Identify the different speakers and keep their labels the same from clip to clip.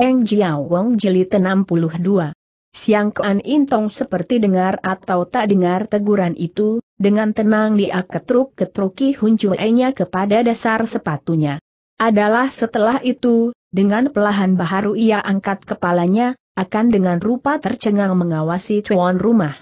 Speaker 1: Eng Jiao Wong Jilid 62. Siang Kuan Intong seperti dengar atau tak dengar teguran itu, dengan tenang dia ketruk-ketruki huncuenya kepada dasar sepatunya. Adalah setelah itu, dengan pelahan baharu ia angkat kepalanya, akan dengan rupa tercengang mengawasi tuan rumah.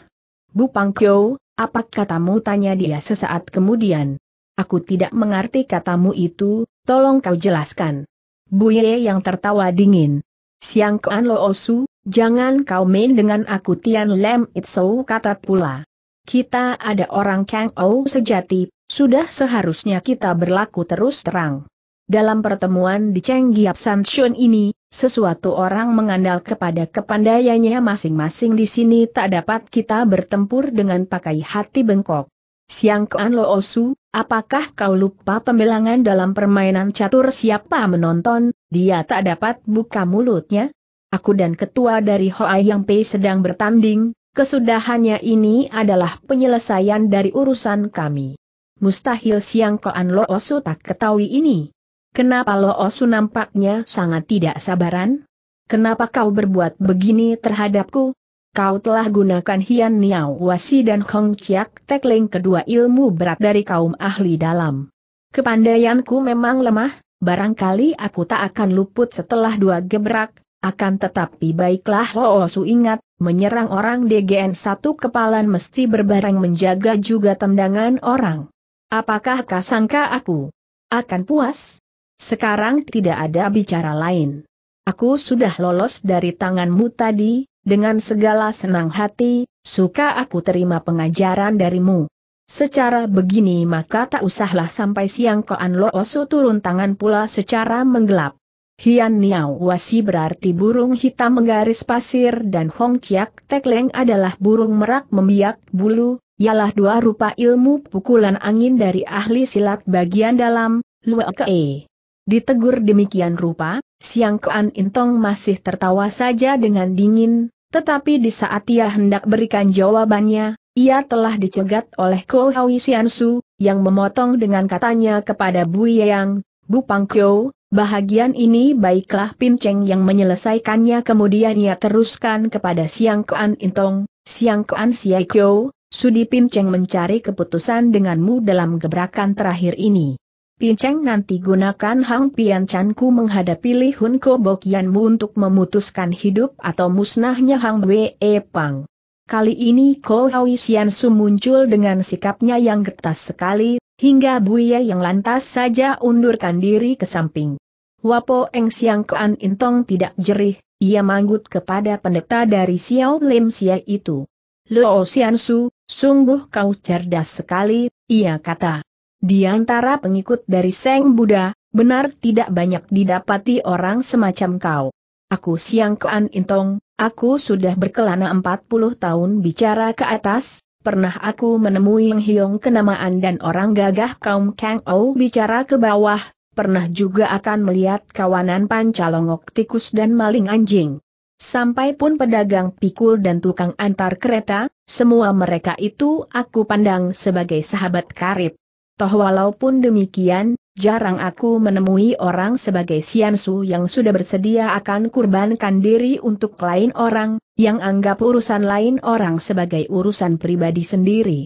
Speaker 1: Bu Pangkyo, apa katamu tanya dia sesaat kemudian. Aku tidak mengerti katamu itu, tolong kau jelaskan. Buye yang tertawa dingin. Siang Kuan Lo Osu, jangan kau main dengan aku Tian Lem Itso kata pula. Kita ada orang Kang Ou sejati, sudah seharusnya kita berlaku terus terang. Dalam pertemuan di Cheng Giap San Shun ini, sesuatu orang mengandal kepada kepandaiannya masing-masing di sini tak dapat kita bertempur dengan pakai hati bengkok. Siang Kuan Lo Osu, apakah kau lupa pembelangan dalam permainan catur siapa menonton, dia tak dapat buka mulutnya? Aku dan ketua dari Hoai Yang Pei sedang bertanding, kesudahannya ini adalah penyelesaian dari urusan kami. Mustahil Siang Koan Lo Osu tak ketahui ini. Kenapa Lo Osu nampaknya sangat tidak sabaran? Kenapa kau berbuat begini terhadapku, kau telah gunakan Hian Niao Wasi dan Hong Chiak Tekling kedua ilmu berat dari kaum ahli dalam. Kepandaianku memang lemah, barangkali aku tak akan luput setelah dua gebrak, akan tetapi baiklah Ho oh Su ingat, menyerang orang DGN satu kepalan mesti berbareng menjaga juga tendangan orang. Apakah kau sangka aku akan puas? Sekarang tidak ada bicara lain. Aku sudah lolos dari tanganmu tadi, dengan segala senang hati, suka aku terima pengajaran darimu. Secara begini maka tak usahlah sampai siang Koan Lo osu turun tangan pula secara menggelap. Hian Niao Wasi berarti burung hitam menggaris pasir dan Hong Chiak leng adalah burung merak membiak bulu, ialah dua rupa ilmu pukulan angin dari ahli silat bagian dalam, Lue Kee. Ditegur demikian rupa, Siang Koan Intong masih tertawa saja dengan dingin, tetapi di saat ia hendak berikan jawabannya, ia telah dicegat oleh Ko Hawi Siansu, yang memotong dengan katanya kepada Bu Yang, Bu Pangkyo, bahagian ini baiklah Pin Cheng yang menyelesaikannya kemudian ia teruskan kepada Siang Kuan Intong, Siang Kuan Siai Kyo, Sudi Pinceng mencari keputusan denganmu dalam gebrakan terakhir ini. Pinceng nanti gunakan Hang Pian ku menghadapi Li Hun Kobokianmu untuk memutuskan hidup atau musnahnya Hang Wei Pang. Kali ini Ko Hui Sian Su muncul dengan sikapnya yang getas sekali, hingga Buya yang lantas saja undurkan diri ke samping. Wapo Eng Siang Intong tidak jerih, ia manggut kepada pendeta dari Xiao Lim Xia itu. Lo Sian Su, sungguh kau cerdas sekali, ia kata. Di antara pengikut dari Seng Buddha, benar tidak banyak didapati orang semacam kau. Aku Siang An Intong, aku sudah berkelana 40 tahun bicara ke atas, pernah aku menemui yang hiong kenamaan dan orang gagah kaum Kang Ou bicara ke bawah, pernah juga akan melihat kawanan pancalongok tikus dan maling anjing. Sampai pun pedagang pikul dan tukang antar kereta, semua mereka itu aku pandang sebagai sahabat karib. Toh walaupun demikian, jarang aku menemui orang sebagai Siansu yang sudah bersedia akan kurbankan diri untuk lain orang, yang anggap urusan lain orang sebagai urusan pribadi sendiri.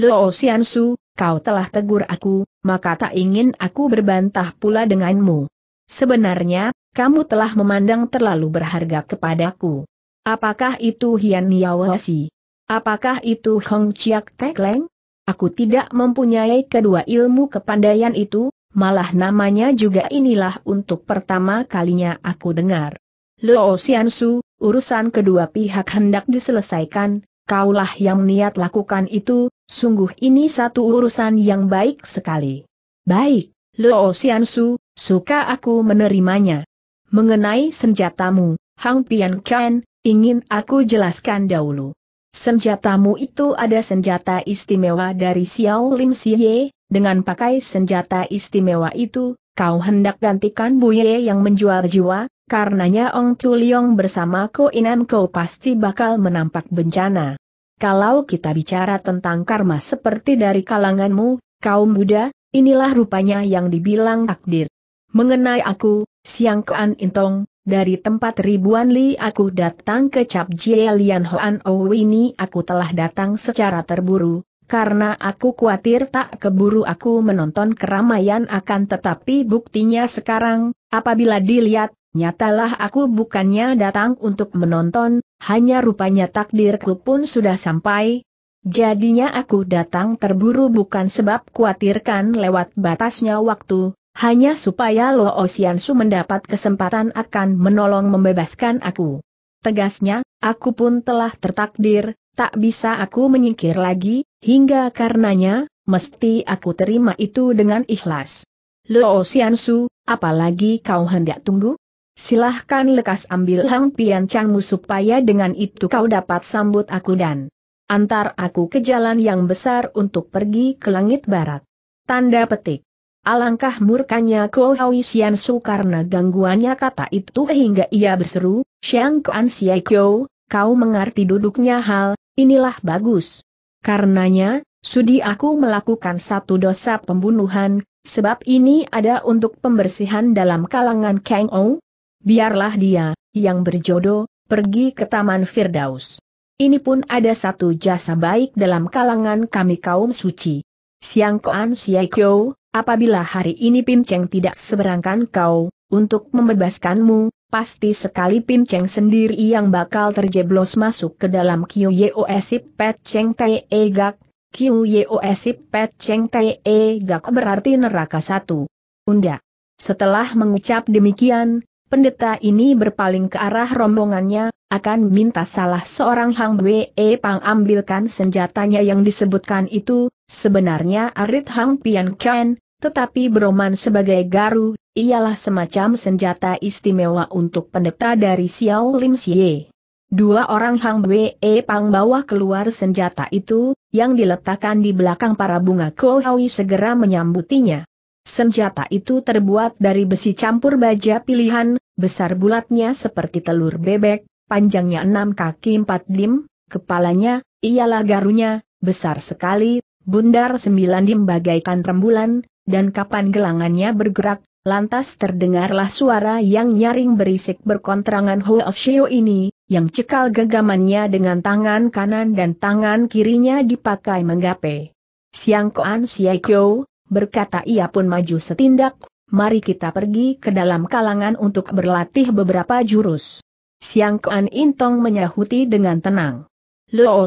Speaker 1: Lo Siansu, kau telah tegur aku, maka tak ingin aku berbantah pula denganmu. Sebenarnya, kamu telah memandang terlalu berharga kepadaku. Apakah itu Hian Niawasi? Apakah itu Hong Chiak Tekleng? Aku tidak mempunyai kedua ilmu kepandaian itu, malah namanya juga inilah untuk pertama kalinya aku dengar. Lo Xiansu, urusan kedua pihak hendak diselesaikan, kaulah yang niat lakukan itu, sungguh ini satu urusan yang baik sekali. Baik, Lo Xiansu, suka aku menerimanya. Mengenai senjatamu, Hang Pian Ken, ingin aku jelaskan dahulu. Senjatamu itu ada senjata istimewa dari Xiao Lim Siye, dengan pakai senjata istimewa itu, kau hendak gantikan Bu Ye yang menjual jiwa, karenanya Ong Tuliong bersama Ko Inan Ko pasti bakal menampak bencana. Kalau kita bicara tentang karma seperti dari kalanganmu, kaum Buddha, inilah rupanya yang dibilang takdir. Mengenai aku, Siang Kean Intong, dari tempat ribuan li aku datang ke Cap Jie Lian Hoan ini aku telah datang secara terburu, karena aku khawatir tak keburu aku menonton keramaian akan tetapi buktinya sekarang, apabila dilihat, nyatalah aku bukannya datang untuk menonton, hanya rupanya takdirku pun sudah sampai. Jadinya aku datang terburu bukan sebab khawatirkan lewat batasnya waktu, hanya supaya Lo Osiansu mendapat kesempatan akan menolong membebaskan aku. Tegasnya, aku pun telah tertakdir, tak bisa aku menyingkir lagi, hingga karenanya, mesti aku terima itu dengan ikhlas. Lo Osiansu, apalagi kau hendak tunggu? Silahkan lekas ambil Hang Pian Changmu supaya dengan itu kau dapat sambut aku dan antar aku ke jalan yang besar untuk pergi ke langit barat. Tanda petik. Alangkah murkanya Kuo Hoi Xian karena gangguannya kata itu hingga ia berseru, Xiang Kuan Kyo, kau mengerti duduknya hal, inilah bagus. Karenanya, sudi aku melakukan satu dosa pembunuhan, sebab ini ada untuk pembersihan dalam kalangan Kang Ou. Biarlah dia, yang berjodoh, pergi ke Taman Firdaus. Ini pun ada satu jasa baik dalam kalangan kami kaum suci. Siang Koan Siai Kyo, Apabila hari ini Pinceng tidak seberangkan kau, untuk membebaskanmu, pasti sekali Pinceng sendiri yang bakal terjeblos masuk ke dalam Kyoyoesip Pet Cheng Te Egak. Kyoyoesip Pet Cheng Te Gak berarti neraka satu. Unda. Setelah mengucap demikian, pendeta ini berpaling ke arah rombongannya, akan minta salah seorang Hang Wee e Pang ambilkan senjatanya yang disebutkan itu, sebenarnya Arit Hang Pian Ken, tetapi Broman sebagai garu, ialah semacam senjata istimewa untuk pendeta dari Xiao Lim Xie. Dua orang Hang Wei e Pang bawa keluar senjata itu, yang diletakkan di belakang para bunga Kohawi segera menyambutinya. Senjata itu terbuat dari besi campur baja pilihan, besar bulatnya seperti telur bebek, panjangnya enam kaki empat dim, kepalanya, ialah garunya, besar sekali, bundar sembilan dim bagaikan rembulan, dan kapan gelangannya bergerak, lantas terdengarlah suara yang nyaring berisik berkontrangan Shio ini, yang cekal gegamannya dengan tangan kanan dan tangan kirinya dipakai menggapai. Siang Koan Siekyo, berkata ia pun maju setindak, mari kita pergi ke dalam kalangan untuk berlatih beberapa jurus. Siang Koan Intong menyahuti dengan tenang.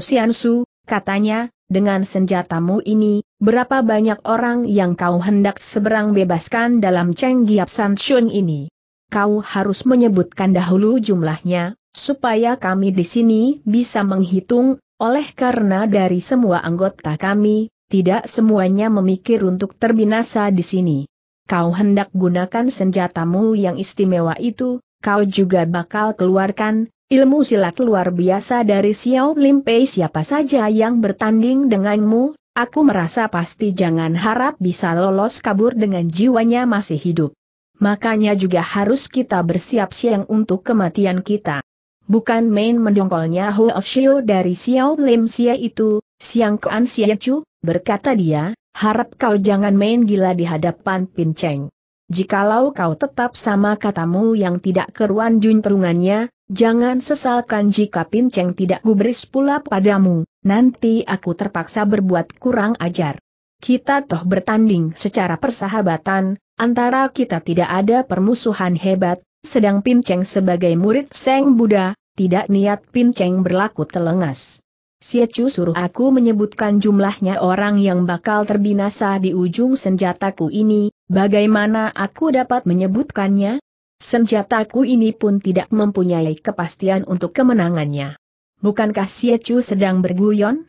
Speaker 1: Sian Su, katanya, dengan senjatamu ini, Berapa banyak orang yang kau hendak seberang bebaskan dalam Cheng Giap San Shun ini? Kau harus menyebutkan dahulu jumlahnya, supaya kami di sini bisa menghitung, oleh karena dari semua anggota kami, tidak semuanya memikir untuk terbinasa di sini. Kau hendak gunakan senjatamu yang istimewa itu, kau juga bakal keluarkan, ilmu silat luar biasa dari Xiao Limpei siapa saja yang bertanding denganmu, Aku merasa pasti jangan harap bisa lolos kabur dengan jiwanya masih hidup. Makanya juga harus kita bersiap siang untuk kematian kita. Bukan main mendongkolnya Huo Xiu dari Xiao Lim Xia itu, Siang Kuan Xia Chu, berkata dia, harap kau jangan main gila di hadapan Pin Cheng. Jikalau kau tetap sama katamu yang tidak keruan Jun perungannya, Jangan sesalkan jika Pinceng tidak gubris pula padamu, nanti aku terpaksa berbuat kurang ajar. Kita toh bertanding secara persahabatan, antara kita tidak ada permusuhan hebat, sedang Pinceng sebagai murid Seng Buddha, tidak niat Pinceng berlaku telengas. Siacu suruh aku menyebutkan jumlahnya orang yang bakal terbinasa di ujung senjataku ini, bagaimana aku dapat menyebutkannya? Senjataku ini pun tidak mempunyai kepastian untuk kemenangannya. Bukankah siacu sedang berguyon?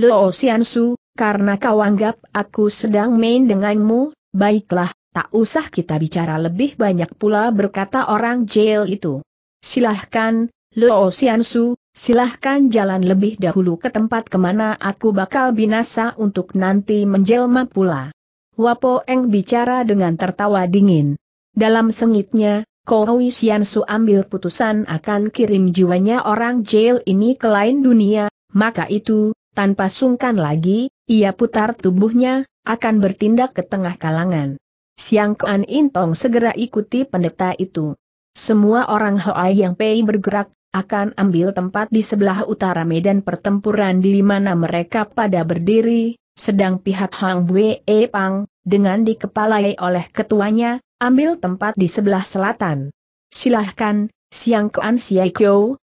Speaker 1: Lo Xiansu, karena kau anggap aku sedang main denganmu, baiklah, tak usah kita bicara lebih banyak pula berkata orang jail itu. Silahkan, Lo Xiansu, silahkan jalan lebih dahulu ke tempat kemana aku bakal binasa untuk nanti menjelma pula. Wapo Eng bicara dengan tertawa dingin. Dalam sengitnya, Kowi Su ambil putusan akan kirim jiwanya orang jail ini ke lain dunia, maka itu, tanpa sungkan lagi, ia putar tubuhnya, akan bertindak ke tengah kalangan. Siang Kuan Intong segera ikuti pendeta itu. Semua orang Hoai yang Pei bergerak, akan ambil tempat di sebelah utara medan pertempuran di mana mereka pada berdiri, sedang pihak Hang Wei Pang, dengan dikepalai oleh ketuanya, Ambil tempat di sebelah selatan. Silahkan, Siang Kuan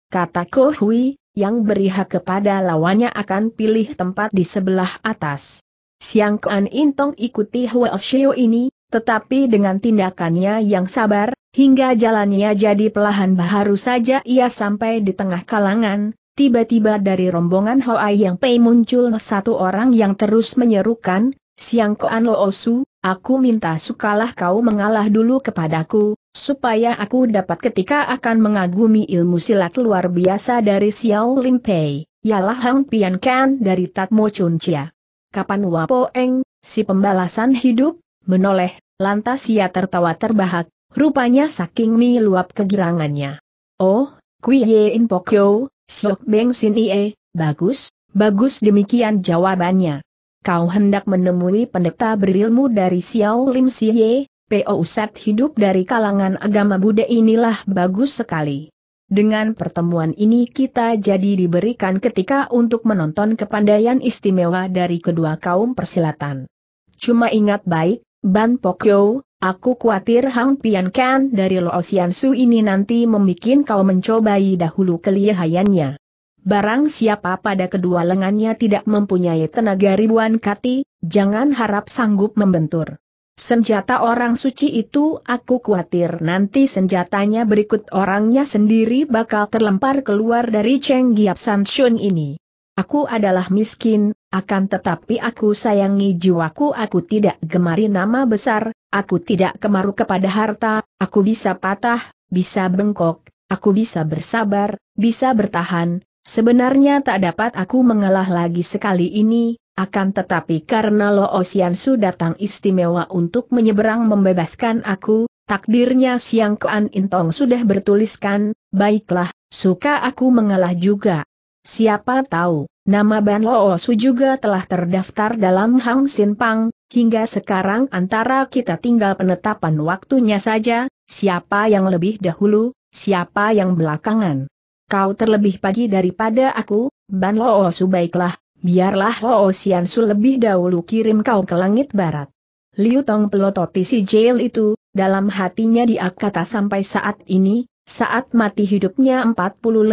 Speaker 1: kata Kohui, yang beri hak kepada lawannya akan pilih tempat di sebelah atas. Siang Kuan Intong ikuti Hwa Oshio ini, tetapi dengan tindakannya yang sabar, hingga jalannya jadi pelahan baharu saja ia sampai di tengah kalangan, Tiba-tiba dari rombongan Hoai yang Pei muncul satu orang yang terus menyerukan, Siang Koano Osu, aku minta sukalah kau mengalah dulu kepadaku, supaya aku dapat ketika akan mengagumi ilmu silat luar biasa dari Xiao Lim Pei, ialah Hang Pian Kan dari Tatmo Chun Chia. Kapan Wapo Eng, si pembalasan hidup, menoleh, lantas ia tertawa terbahak, rupanya saking miluap kegirangannya. Oh, Kui Ye In Pokyo, Siok Beng Sin Ie, bagus, bagus demikian jawabannya kau hendak menemui pendeta berilmu dari Xiao Lim Siye, PO Ustadz hidup dari kalangan agama Buddha inilah bagus sekali. Dengan pertemuan ini kita jadi diberikan ketika untuk menonton kepandaian istimewa dari kedua kaum persilatan. Cuma ingat baik, Ban Pokyo, aku khawatir Hang Pian Kan dari Lo Su ini nanti membuat kau mencobai dahulu kelihayannya. Barang siapa pada kedua lengannya tidak mempunyai tenaga ribuan kati, jangan harap sanggup membentur. Senjata orang suci itu aku khawatir nanti senjatanya berikut orangnya sendiri bakal terlempar keluar dari Cheng Giap San ini. Aku adalah miskin, akan tetapi aku sayangi jiwaku aku tidak gemari nama besar, aku tidak kemaru kepada harta, aku bisa patah, bisa bengkok, aku bisa bersabar, bisa bertahan, Sebenarnya tak dapat aku mengalah lagi sekali ini, akan tetapi karena Lo Osiansu datang istimewa untuk menyeberang membebaskan aku, takdirnya Siang Kuan Intong sudah bertuliskan, baiklah, suka aku mengalah juga. Siapa tahu, nama Ban Lo Osu juga telah terdaftar dalam Hang Sin Pang, hingga sekarang antara kita tinggal penetapan waktunya saja, siapa yang lebih dahulu, siapa yang belakangan. Kau terlebih pagi daripada aku, Ban Loo Su baiklah, biarlah Loo Sian Su lebih dahulu kirim kau ke langit barat. Liu Tong pelototi si jail itu, dalam hatinya dia kata sampai saat ini, saat mati hidupnya 40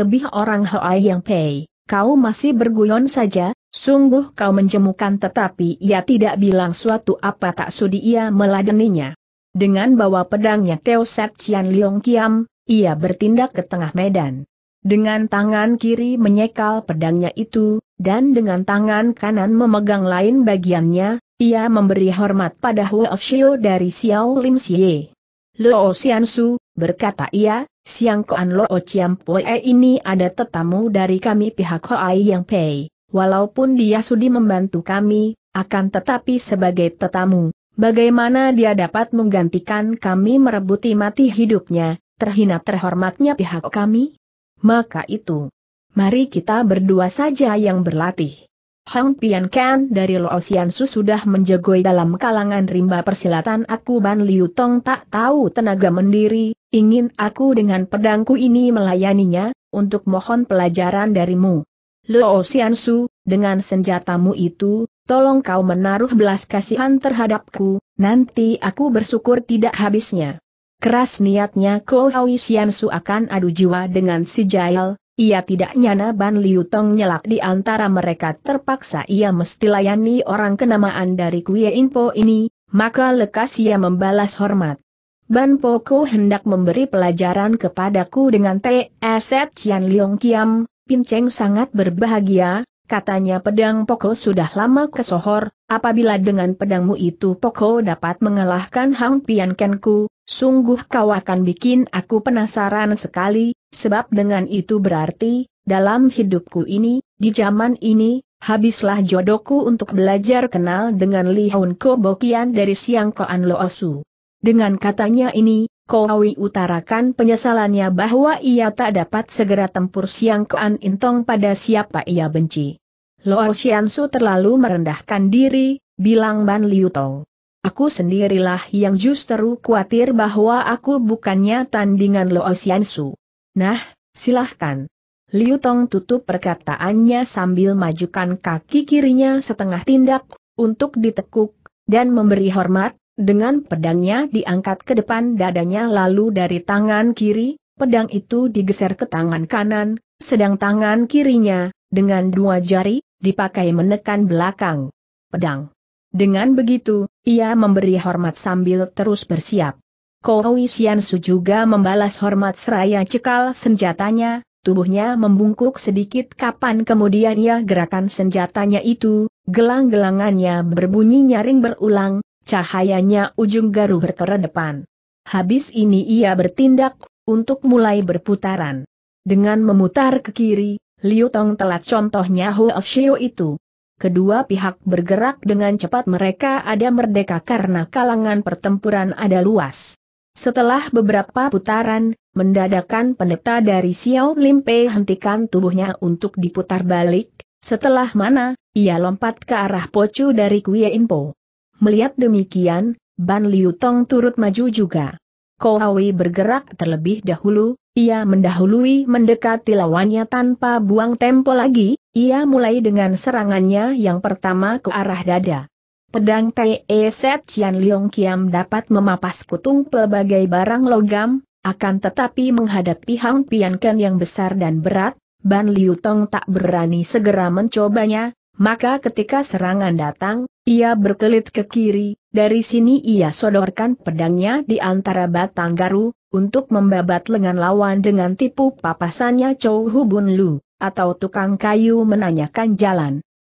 Speaker 1: lebih orang Hoai Yang Pei, kau masih berguyon saja, sungguh kau menjemukan tetapi ia tidak bilang suatu apa tak sudi ia meladeninya. Dengan bawa pedangnya Teo Set Chian Leong Kiam, ia bertindak ke tengah medan. Dengan tangan kiri menyekal pedangnya itu, dan dengan tangan kanan memegang lain bagiannya, ia memberi hormat pada Huo Xiu dari Xiao Lim Xie. Luo Xiansu, berkata ia, Siang Koan Luo Chiam Pue ini ada tetamu dari kami pihak Ai Yang Pei. Walaupun dia sudi membantu kami, akan tetapi sebagai tetamu, bagaimana dia dapat menggantikan kami merebuti mati hidupnya, terhina terhormatnya pihak kami? maka itu. Mari kita berdua saja yang berlatih. Hang Pian Kan dari Loosian Su sudah menjegoi dalam kalangan rimba persilatan aku Ban Liu Tong tak tahu tenaga mendiri, ingin aku dengan pedangku ini melayaninya, untuk mohon pelajaran darimu. Loosian Su, dengan senjatamu itu, tolong kau menaruh belas kasihan terhadapku, nanti aku bersyukur tidak habisnya. Keras niatnya Ko Hoi Su akan adu jiwa dengan si Jail, ia tidak nyana Ban Liu Tong nyelak di antara mereka terpaksa ia mesti layani orang kenamaan dari Kuya Inpo ini, maka lekas ia membalas hormat. Ban Poko hendak memberi pelajaran kepadaku dengan S Cian Liong Kiam, Pinceng sangat berbahagia, katanya pedang Poko sudah lama kesohor, apabila dengan pedangmu itu Poko dapat mengalahkan Hang Pian Kenku, Sungguh kau akan bikin aku penasaran sekali, sebab dengan itu berarti, dalam hidupku ini, di zaman ini, habislah jodohku untuk belajar kenal dengan Li Ko Bokian dari Siang An Loosu. Dengan katanya ini, Kowi utarakan penyesalannya bahwa ia tak dapat segera tempur Siang An Intong pada siapa ia benci. Su terlalu merendahkan diri, bilang Ban Liu Tong. Aku sendirilah yang justru khawatir bahwa aku bukannya tandingan Lo Xiansu. Nah, silahkan. Liu Tong tutup perkataannya sambil majukan kaki kirinya setengah tindak, untuk ditekuk, dan memberi hormat, dengan pedangnya diangkat ke depan dadanya lalu dari tangan kiri, pedang itu digeser ke tangan kanan, sedang tangan kirinya, dengan dua jari, dipakai menekan belakang. Pedang. Dengan begitu, ia memberi hormat sambil terus bersiap. Kowi Su juga membalas hormat seraya cekal senjatanya, tubuhnya membungkuk sedikit kapan kemudian ia gerakan senjatanya itu, gelang-gelangannya berbunyi nyaring berulang, cahayanya ujung garu bertera depan. Habis ini ia bertindak, untuk mulai berputaran. Dengan memutar ke kiri, Liu Tong telat contohnya Huo Xiu itu kedua pihak bergerak dengan cepat mereka ada merdeka karena kalangan pertempuran ada luas. Setelah beberapa putaran, mendadakan pendeta dari Xiao Limpe hentikan tubuhnya untuk diputar balik, setelah mana, ia lompat ke arah Pocu dari Kuei Inpo. Melihat demikian, Ban Liu Tong turut maju juga. Koawi bergerak terlebih dahulu, ia mendahului mendekati lawannya tanpa buang tempo lagi, ia mulai dengan serangannya yang pertama ke arah dada. Pedang Te Set Chian Leong Kiam dapat memapas kutung pelbagai barang logam, akan tetapi menghadapi Hang Pian Ken yang besar dan berat, Ban Liu Tong tak berani segera mencobanya, maka ketika serangan datang, ia berkelit ke kiri, dari sini ia sodorkan pedangnya di antara batang garu, untuk membabat lengan lawan dengan tipu papasannya Chow Hubun Lu, atau tukang kayu menanyakan jalan.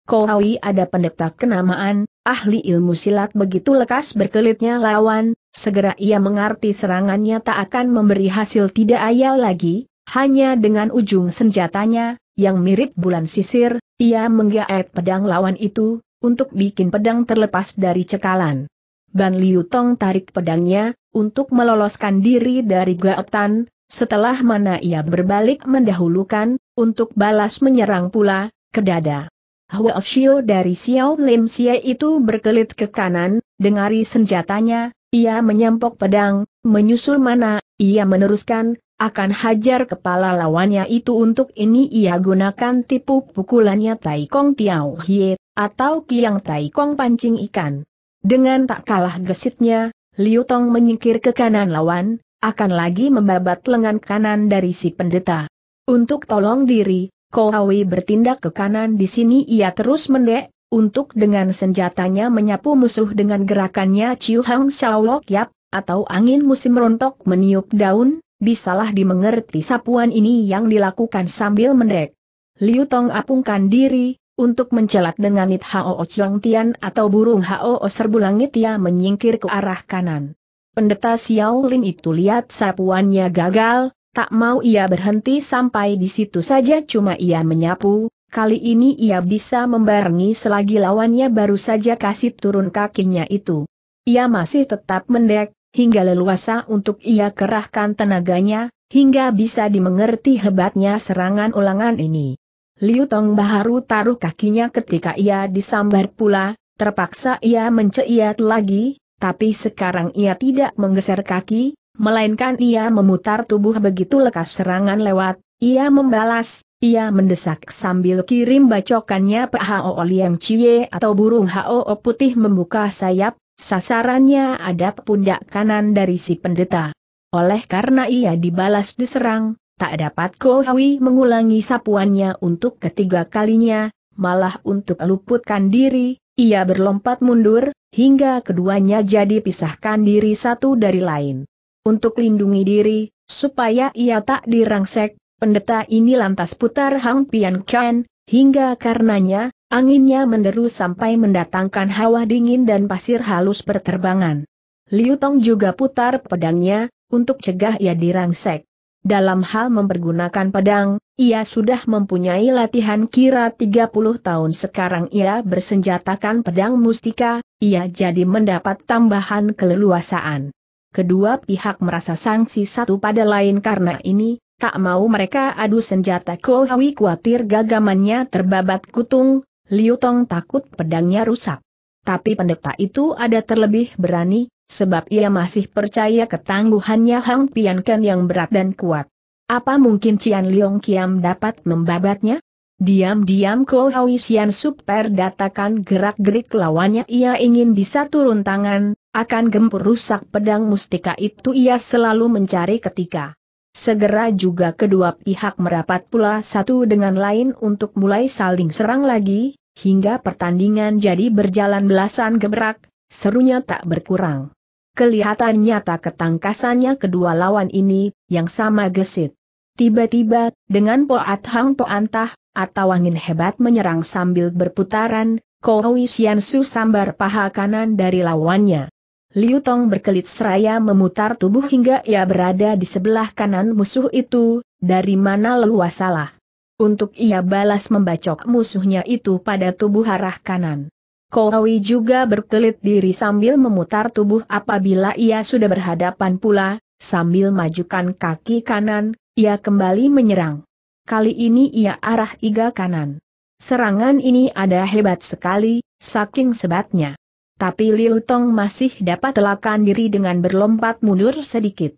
Speaker 1: Kowi ada pendeta kenamaan, ahli ilmu silat begitu lekas berkelitnya lawan, segera ia mengerti serangannya tak akan memberi hasil tidak ayal lagi, hanya dengan ujung senjatanya, yang mirip bulan sisir, ia menggaet pedang lawan itu, untuk bikin pedang terlepas dari cekalan. Ban Liu Tong tarik pedangnya, untuk meloloskan diri dari gaetan, setelah mana ia berbalik mendahulukan, untuk balas menyerang pula, ke dada. Hua Xiu dari Xiao Lim Xie itu berkelit ke kanan, dengari senjatanya, ia menyampok pedang, menyusul mana, ia meneruskan, akan hajar kepala lawannya itu untuk ini ia gunakan tipu pukulannya Taikong Tiao Hie, atau Kiang Taikong pancing ikan. Dengan tak kalah gesitnya, Liu Tong menyingkir ke kanan lawan, akan lagi membabat lengan kanan dari si pendeta. Untuk tolong diri, Kohawi bertindak ke kanan di sini ia terus mendek, untuk dengan senjatanya menyapu musuh dengan gerakannya chiu Hang shao Lok Yap, atau angin musim rontok meniup daun, bisalah dimengerti sapuan ini yang dilakukan sambil mendek. Liu Tong apungkan diri, untuk mencelat dengan Nit Hao Chong Tian atau burung Hao Serbu Langit ia menyingkir ke arah kanan. Pendeta Xiao Lin itu lihat sapuannya gagal, tak mau ia berhenti sampai di situ saja cuma ia menyapu, kali ini ia bisa membarengi selagi lawannya baru saja kasih turun kakinya itu. Ia masih tetap mendek, hingga leluasa untuk ia kerahkan tenaganya, hingga bisa dimengerti hebatnya serangan ulangan ini. Liu Tong Baharu taruh kakinya ketika ia disambar pula, terpaksa ia menceiat lagi, tapi sekarang ia tidak menggeser kaki, melainkan ia memutar tubuh begitu lekas serangan lewat, ia membalas, ia mendesak sambil kirim bacokannya Pak Hao Liang Chie atau burung Hao putih membuka sayap, Sasarannya ada pundak kanan dari si pendeta. Oleh karena ia dibalas diserang, tak dapat Kohawi mengulangi sapuannya untuk ketiga kalinya, malah untuk luputkan diri, ia berlompat mundur, hingga keduanya jadi pisahkan diri satu dari lain. Untuk lindungi diri, supaya ia tak dirangsek, pendeta ini lantas putar Hang Pian Ken, hingga karenanya, Anginnya menderu sampai mendatangkan hawa dingin dan pasir halus berterbangan. Liu Tong juga putar pedangnya, untuk cegah ia dirangsek. Dalam hal mempergunakan pedang, ia sudah mempunyai latihan kira 30 tahun sekarang ia bersenjatakan pedang mustika, ia jadi mendapat tambahan keleluasaan. Kedua pihak merasa sanksi satu pada lain karena ini, tak mau mereka adu senjata Kohawi khawatir gagamannya terbabat kutung, Liu Tong takut pedangnya rusak. Tapi pendeta itu ada terlebih berani, sebab ia masih percaya ketangguhannya Hang Ken yang berat dan kuat. Apa mungkin Cian Liong Kiam dapat membabatnya? Diam-diam Ko Hui Sian Super datakan gerak-gerik lawannya ia ingin bisa turun tangan, akan gempur rusak pedang mustika itu ia selalu mencari ketika. Segera juga kedua pihak merapat pula satu dengan lain untuk mulai saling serang lagi, hingga pertandingan jadi berjalan belasan gebrak, serunya tak berkurang. Kelihatan nyata ketangkasannya kedua lawan ini, yang sama gesit. Tiba-tiba, dengan poat hang poantah, atau angin hebat menyerang sambil berputaran, Kowi Su sambar paha kanan dari lawannya. Liu Tong berkelit seraya memutar tubuh hingga ia berada di sebelah kanan musuh itu, dari mana leluasalah untuk ia balas membacok musuhnya itu pada tubuh arah kanan. Kowi juga berkelit diri sambil memutar tubuh apabila ia sudah berhadapan pula, sambil majukan kaki kanan, ia kembali menyerang. Kali ini ia arah iga kanan. Serangan ini ada hebat sekali, saking sebatnya. Tapi Liu Tong masih dapat telakan diri dengan berlompat mundur sedikit.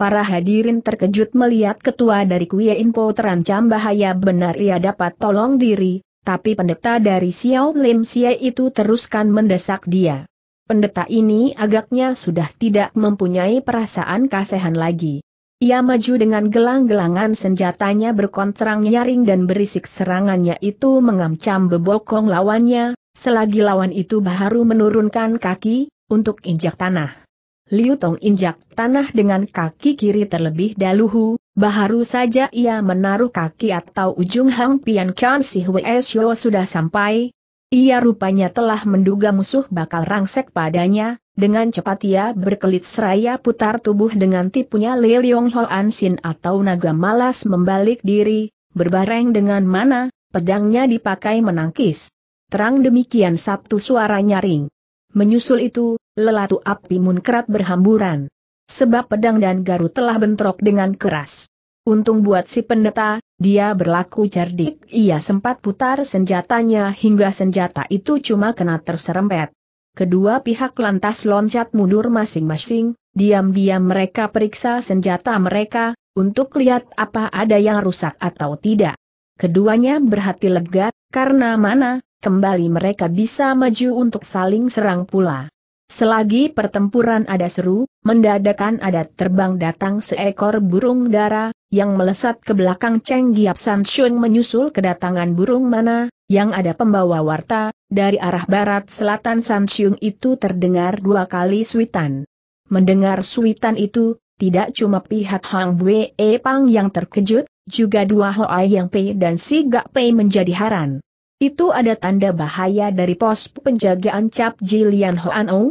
Speaker 1: Para hadirin terkejut melihat ketua dari Kuya info terancam bahaya benar ia dapat tolong diri, tapi pendeta dari Xiao Lim Xie itu teruskan mendesak dia. Pendeta ini agaknya sudah tidak mempunyai perasaan kasihan lagi. Ia maju dengan gelang-gelangan senjatanya berkontrang nyaring dan berisik serangannya itu mengancam bebokong lawannya, selagi lawan itu baru menurunkan kaki, untuk injak tanah. Liu Tong injak tanah dengan kaki kiri terlebih dahulu, baru saja ia menaruh kaki atau ujung Hang Pian Kian Si Hwe Shuo sudah sampai. Ia rupanya telah menduga musuh bakal rangsek padanya, dengan cepat ia berkelit seraya putar tubuh dengan tipunya Li Leong An Sin atau naga malas membalik diri, berbareng dengan mana, pedangnya dipakai menangkis. Terang demikian sabtu suara nyaring. Menyusul itu, lelatu api munkrat berhamburan. Sebab pedang dan garu telah bentrok dengan keras. Untung buat si pendeta, dia berlaku cerdik. Ia sempat putar senjatanya hingga senjata itu cuma kena terserempet. Kedua pihak lantas loncat mundur masing-masing, diam-diam mereka periksa senjata mereka, untuk lihat apa ada yang rusak atau tidak. Keduanya berhati lega, karena mana, kembali mereka bisa maju untuk saling serang pula. Selagi pertempuran ada seru, mendadakan ada terbang datang seekor burung dara, yang melesat ke belakang Cheng Giap San Shun menyusul kedatangan burung mana, yang ada pembawa warta, dari arah barat selatan San Shun itu terdengar dua kali suitan. Mendengar suitan itu, tidak cuma pihak Hang Bue e Pang yang terkejut, juga dua Hoai Yang Pei dan Si Gak Pei menjadi haran. Itu ada tanda bahaya dari pos penjagaan Cap Jilian Hoan Ong,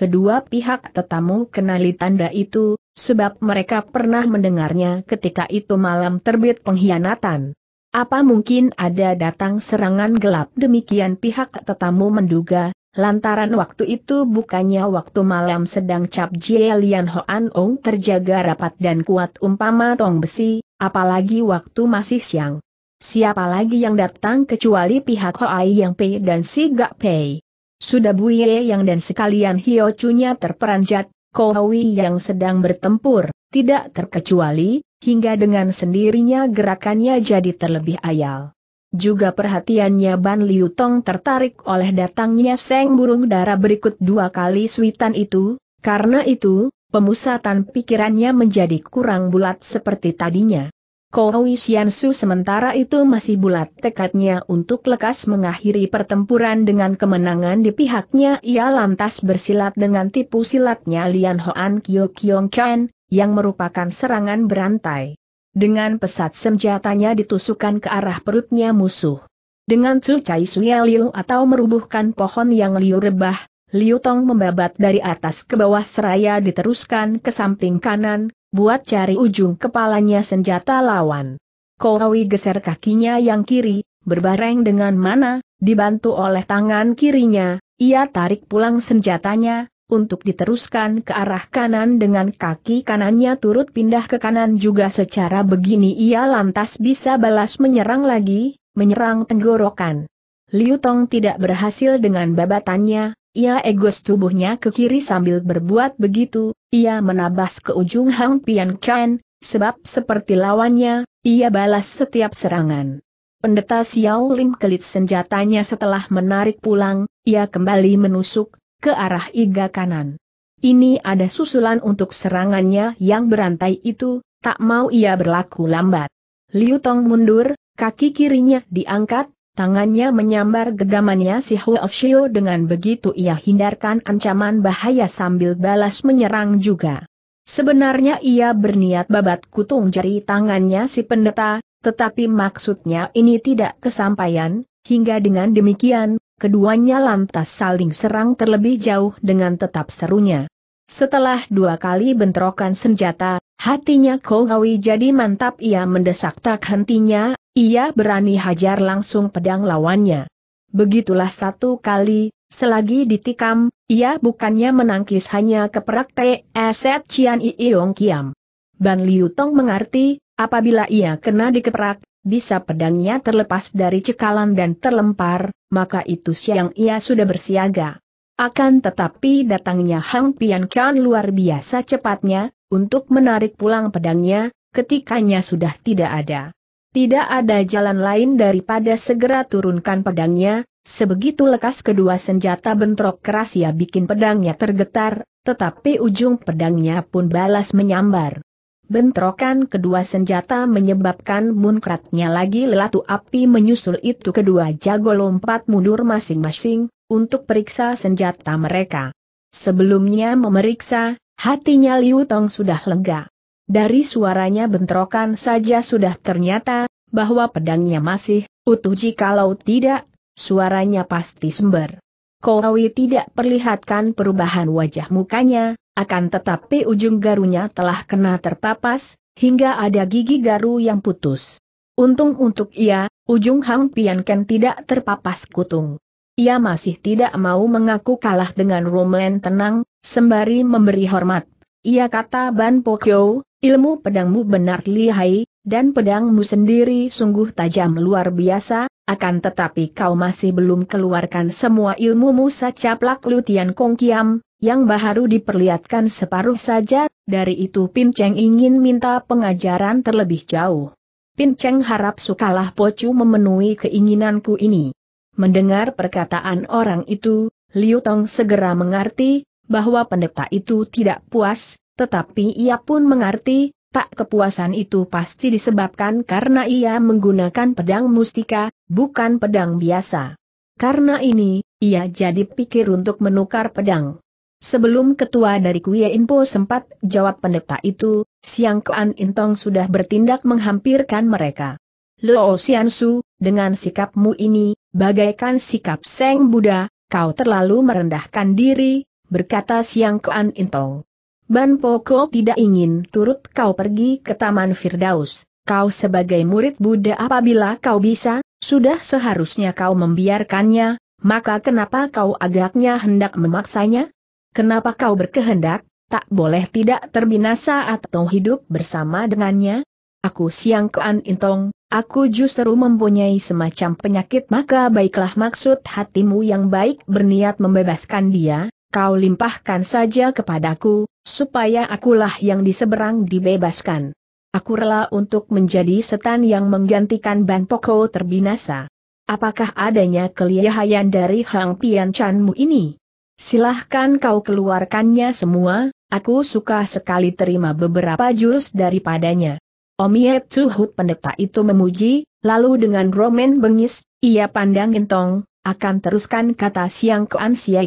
Speaker 1: kedua pihak tetamu kenali tanda itu, sebab mereka pernah mendengarnya ketika itu malam terbit pengkhianatan. Apa mungkin ada datang serangan gelap demikian pihak tetamu menduga, lantaran waktu itu bukannya waktu malam sedang Cap Jie Lian Hoan Ong terjaga rapat dan kuat umpama tong besi, apalagi waktu masih siang. Siapa lagi yang datang kecuali pihak Hoai Yang Pei dan Si Gak Pei. Sudah Buye Yang dan sekalian Hio Chunya terperanjat, Kohui Yang sedang bertempur, tidak terkecuali, hingga dengan sendirinya gerakannya jadi terlebih ayal. Juga perhatiannya Ban Liu Tong tertarik oleh datangnya Seng Burung Dara berikut dua kali suitan itu, karena itu, pemusatan pikirannya menjadi kurang bulat seperti tadinya. Kowi Xiansu sementara itu masih bulat tekadnya untuk lekas mengakhiri pertempuran dengan kemenangan di pihaknya ia lantas bersilat dengan tipu silatnya Lian Hoan Kyo Kyong Chen, yang merupakan serangan berantai. Dengan pesat senjatanya ditusukkan ke arah perutnya musuh. Dengan Chai suya liu atau merubuhkan pohon yang liu rebah, Liu Tong membabat dari atas ke bawah seraya diteruskan ke samping kanan, buat cari ujung kepalanya senjata lawan. Korawi geser kakinya yang kiri, berbareng dengan mana, dibantu oleh tangan kirinya, ia tarik pulang senjatanya, untuk diteruskan ke arah kanan dengan kaki kanannya turut pindah ke kanan juga secara begini ia lantas bisa balas menyerang lagi, menyerang tenggorokan. Liu Tong tidak berhasil dengan babatannya, ia egos tubuhnya ke kiri sambil berbuat begitu, ia menabas ke ujung Hang Pian Kan, sebab seperti lawannya, ia balas setiap serangan. Pendeta Xiao Lim kelit senjatanya setelah menarik pulang, ia kembali menusuk, ke arah iga kanan. Ini ada susulan untuk serangannya yang berantai itu, tak mau ia berlaku lambat. Liu Tong mundur, kaki kirinya diangkat, Tangannya menyambar gegamannya si Huoshio dengan begitu ia hindarkan ancaman bahaya sambil balas menyerang juga. Sebenarnya ia berniat babat kutung jari tangannya si pendeta, tetapi maksudnya ini tidak kesampaian, hingga dengan demikian, keduanya lantas saling serang terlebih jauh dengan tetap serunya. Setelah dua kali bentrokan senjata, hatinya Kohawi jadi mantap ia mendesak tak hentinya, ia berani hajar langsung pedang lawannya. Begitulah satu kali, selagi ditikam, ia bukannya menangkis hanya keperak T.S.E.T. E Cian Iong Kiam. Ban Liu Tong mengerti, apabila ia kena dikeperak, bisa pedangnya terlepas dari cekalan dan terlempar, maka itu siang ia sudah bersiaga. Akan tetapi datangnya Hang Pian Kian luar biasa cepatnya, untuk menarik pulang pedangnya, ketikanya sudah tidak ada. Tidak ada jalan lain daripada segera turunkan pedangnya, sebegitu lekas kedua senjata bentrok keras ia bikin pedangnya tergetar, tetapi ujung pedangnya pun balas menyambar. Bentrokan kedua senjata menyebabkan munkratnya lagi lelatu api menyusul itu kedua jago lompat mundur masing-masing, untuk periksa senjata mereka. Sebelumnya memeriksa, hatinya Liu Tong sudah lega. Dari suaranya bentrokan saja sudah ternyata, bahwa pedangnya masih, utuh jikalau tidak, suaranya pasti sember. Korawi tidak perlihatkan perubahan wajah mukanya, akan tetapi ujung garunya telah kena terpapas, hingga ada gigi garu yang putus. Untung untuk ia, ujung Hang Pianken tidak terpapas kutung. Ia masih tidak mau mengaku kalah dengan Roman tenang, sembari memberi hormat. Ia kata Ban Pokyo, Ilmu pedangmu benar lihai, dan pedangmu sendiri sungguh tajam luar biasa, akan tetapi kau masih belum keluarkan semua ilmumu sacaplak Lutian Kong Kiam, yang baru diperlihatkan separuh saja, dari itu Pin Cheng ingin minta pengajaran terlebih jauh. Pin Cheng harap sukalah Pocu memenuhi keinginanku ini. Mendengar perkataan orang itu, Liu Tong segera mengerti, bahwa pendeta itu tidak puas, tetapi ia pun mengerti, tak kepuasan itu pasti disebabkan karena ia menggunakan pedang mustika, bukan pedang biasa. Karena ini, ia jadi pikir untuk menukar pedang. Sebelum ketua dari Kuya Inpo sempat jawab pendeta itu, Siang Kuan Intong sudah bertindak menghampirkan mereka. Lo Siansu, dengan sikapmu ini, bagaikan sikap Seng Buddha, kau terlalu merendahkan diri, berkata Siang Kuan Intong. Ban Poko tidak ingin turut kau pergi ke Taman Firdaus. Kau sebagai murid Buddha apabila kau bisa, sudah seharusnya kau membiarkannya, maka kenapa kau agaknya hendak memaksanya? Kenapa kau berkehendak, tak boleh tidak terbinasa atau hidup bersama dengannya? Aku siang kean intong, aku justru mempunyai semacam penyakit maka baiklah maksud hatimu yang baik berniat membebaskan dia, kau limpahkan saja kepadaku, supaya akulah yang diseberang dibebaskan. Aku rela untuk menjadi setan yang menggantikan Ban Poko terbinasa. Apakah adanya kelihayan dari Hang Pian Chanmu ini? Silahkan kau keluarkannya semua, aku suka sekali terima beberapa jurus daripadanya. Omie Tuhut pendeta itu memuji, lalu dengan roman bengis, ia pandang gentong, akan teruskan kata Siang ke Siai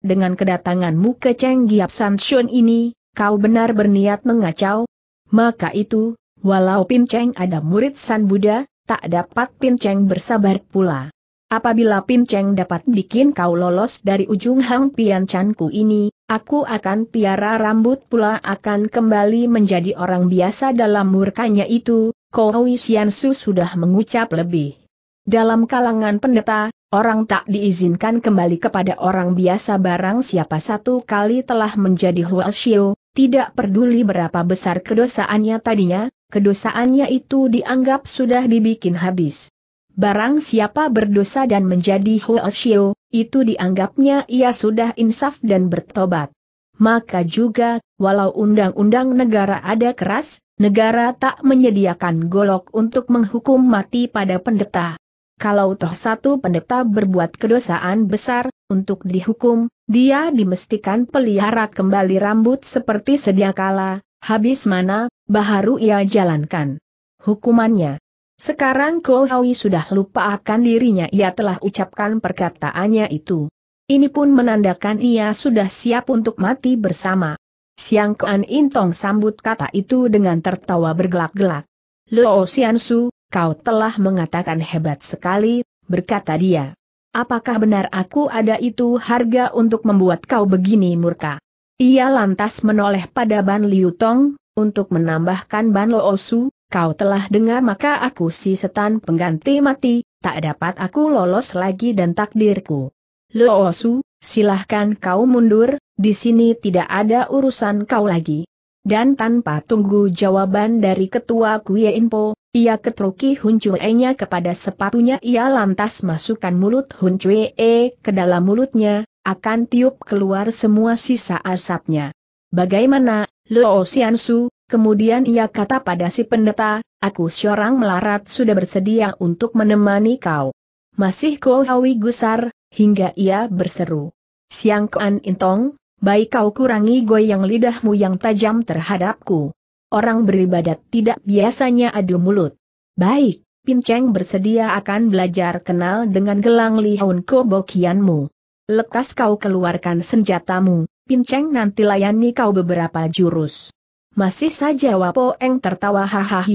Speaker 1: dengan kedatanganmu ke Cheng Giap Sanshun ini, kau benar berniat mengacau? Maka itu, walau Pin Cheng ada murid San Buddha, tak dapat Pin Cheng bersabar pula. Apabila Pin Cheng dapat bikin kau lolos dari ujung Hang Pian Chanku ini, aku akan piara rambut pula akan kembali menjadi orang biasa dalam murkanya itu, Kowi Siansu sudah mengucap lebih. Dalam kalangan pendeta, Orang tak diizinkan kembali kepada orang biasa barang siapa satu kali telah menjadi xiao, tidak peduli berapa besar kedosaannya tadinya, kedosaannya itu dianggap sudah dibikin habis. Barang siapa berdosa dan menjadi xiao, itu dianggapnya ia sudah insaf dan bertobat. Maka juga, walau undang-undang negara ada keras, negara tak menyediakan golok untuk menghukum mati pada pendeta kalau toh satu pendeta berbuat kedosaan besar, untuk dihukum, dia dimestikan pelihara kembali rambut seperti sedia kala, habis mana, baharu ia jalankan hukumannya. Sekarang Ko Hawi sudah lupa akan dirinya ia telah ucapkan perkataannya itu. Ini pun menandakan ia sudah siap untuk mati bersama. Siang Kuan Intong sambut kata itu dengan tertawa bergelak-gelak. Luo Xiansu, Kau telah mengatakan hebat sekali, berkata dia. Apakah benar aku ada itu harga untuk membuat kau begini murka? Ia lantas menoleh pada Ban Liu Tong, untuk menambahkan Ban Lo Osu, kau telah dengar maka aku si setan pengganti mati, tak dapat aku lolos lagi dan takdirku. Lo Osu, silahkan kau mundur, di sini tidak ada urusan kau lagi. Dan tanpa tunggu jawaban dari ketua Kuye Inpo, ia ketruki Hun cue nya kepada sepatunya ia lantas masukkan mulut Hun Cue-e ke dalam mulutnya, akan tiup keluar semua sisa asapnya. Bagaimana, Luo Xiansu, Kemudian ia kata pada si pendeta, aku seorang melarat sudah bersedia untuk menemani kau. Masih kau hawi gusar, hingga ia berseru. Siang Kuan Intong, baik kau kurangi goyang lidahmu yang tajam terhadapku. Orang beribadat tidak biasanya adu mulut. Baik, Pinceng bersedia akan belajar kenal dengan gelang lihun kobokianmu. Lekas kau keluarkan senjatamu, Pinceng nanti layani kau beberapa jurus. Masih saja wapo eng tertawa hahaha.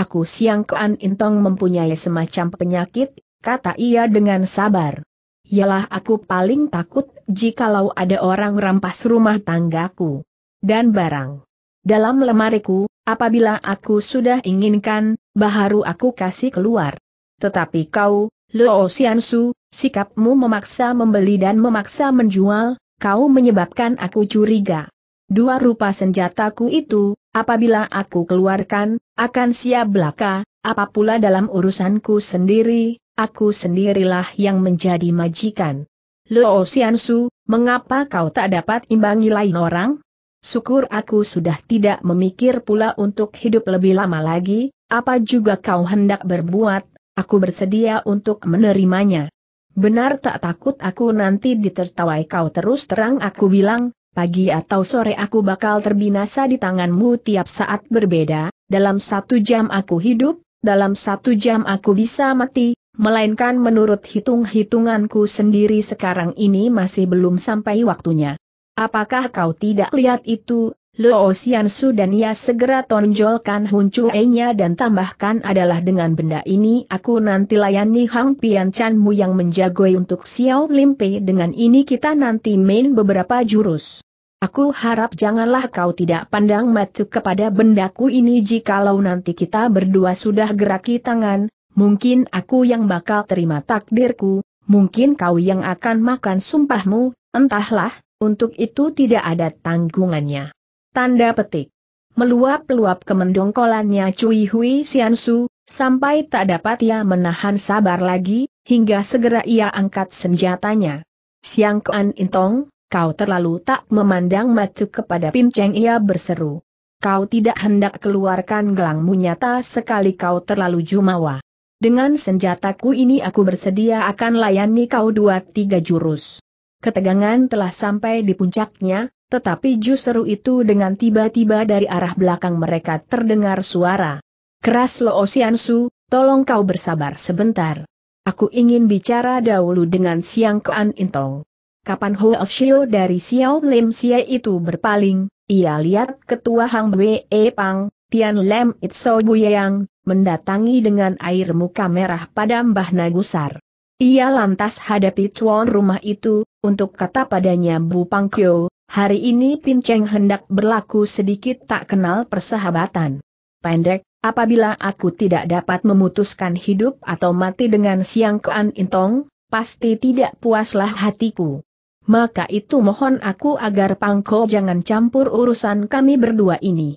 Speaker 1: Aku siang kean Intong mempunyai semacam penyakit, kata ia dengan sabar. Yalah aku paling takut jikalau ada orang rampas rumah tanggaku dan barang dalam lemariku, apabila aku sudah inginkan, baharu aku kasih keluar. Tetapi kau, Luo Xiansu, sikapmu memaksa membeli dan memaksa menjual, kau menyebabkan aku curiga. Dua rupa senjataku itu, apabila aku keluarkan, akan siap belaka, Apapula dalam urusanku sendiri, aku sendirilah yang menjadi majikan. Luo Xiansu, mengapa kau tak dapat imbangi lain orang? Syukur aku sudah tidak memikir pula untuk hidup lebih lama lagi, apa juga kau hendak berbuat, aku bersedia untuk menerimanya. Benar tak takut aku nanti ditertawai kau terus terang aku bilang, pagi atau sore aku bakal terbinasa di tanganmu tiap saat berbeda, dalam satu jam aku hidup, dalam satu jam aku bisa mati, melainkan menurut hitung-hitunganku sendiri sekarang ini masih belum sampai waktunya. Apakah kau tidak lihat itu, Luo Xiansu dan ia segera tonjolkan Chue-nya dan tambahkan adalah dengan benda ini aku nanti layani Hang Pian Chanmu yang menjagoi untuk Xiao Limpe dengan ini kita nanti main beberapa jurus. Aku harap janganlah kau tidak pandang matuk kepada bendaku ini jikalau nanti kita berdua sudah geraki tangan, mungkin aku yang bakal terima takdirku, mungkin kau yang akan makan sumpahmu, entahlah, untuk itu tidak ada tanggungannya. Tanda petik. Meluap-luap kemendongkolannya Cui Hui Siansu, sampai tak dapat ia menahan sabar lagi, hingga segera ia angkat senjatanya. Siang Kuan Intong, kau terlalu tak memandang macu kepada Pinceng ia berseru. Kau tidak hendak keluarkan gelangmu nyata sekali kau terlalu jumawa. Dengan senjataku ini aku bersedia akan layani kau dua tiga jurus. Ketegangan telah sampai di puncaknya, tetapi justru itu dengan tiba-tiba dari arah belakang mereka terdengar suara. Keras Lo Osiansu, tolong kau bersabar sebentar. Aku ingin bicara dahulu dengan Siang Kuan Intong. Kapan Ho Osio dari Xiao Lim Xie itu berpaling, ia lihat ketua Hang Bwe Pang, Tian Lem Itso Yang mendatangi dengan air muka merah pada Mbah Nagusar. Ia lantas hadapi tuan rumah itu, untuk kata padanya Bu Pangkyo, hari ini Pinceng hendak berlaku sedikit tak kenal persahabatan. Pendek, apabila aku tidak dapat memutuskan hidup atau mati dengan Siang Kean Intong, pasti tidak puaslah hatiku. Maka itu mohon aku agar Pangko jangan campur urusan kami berdua ini.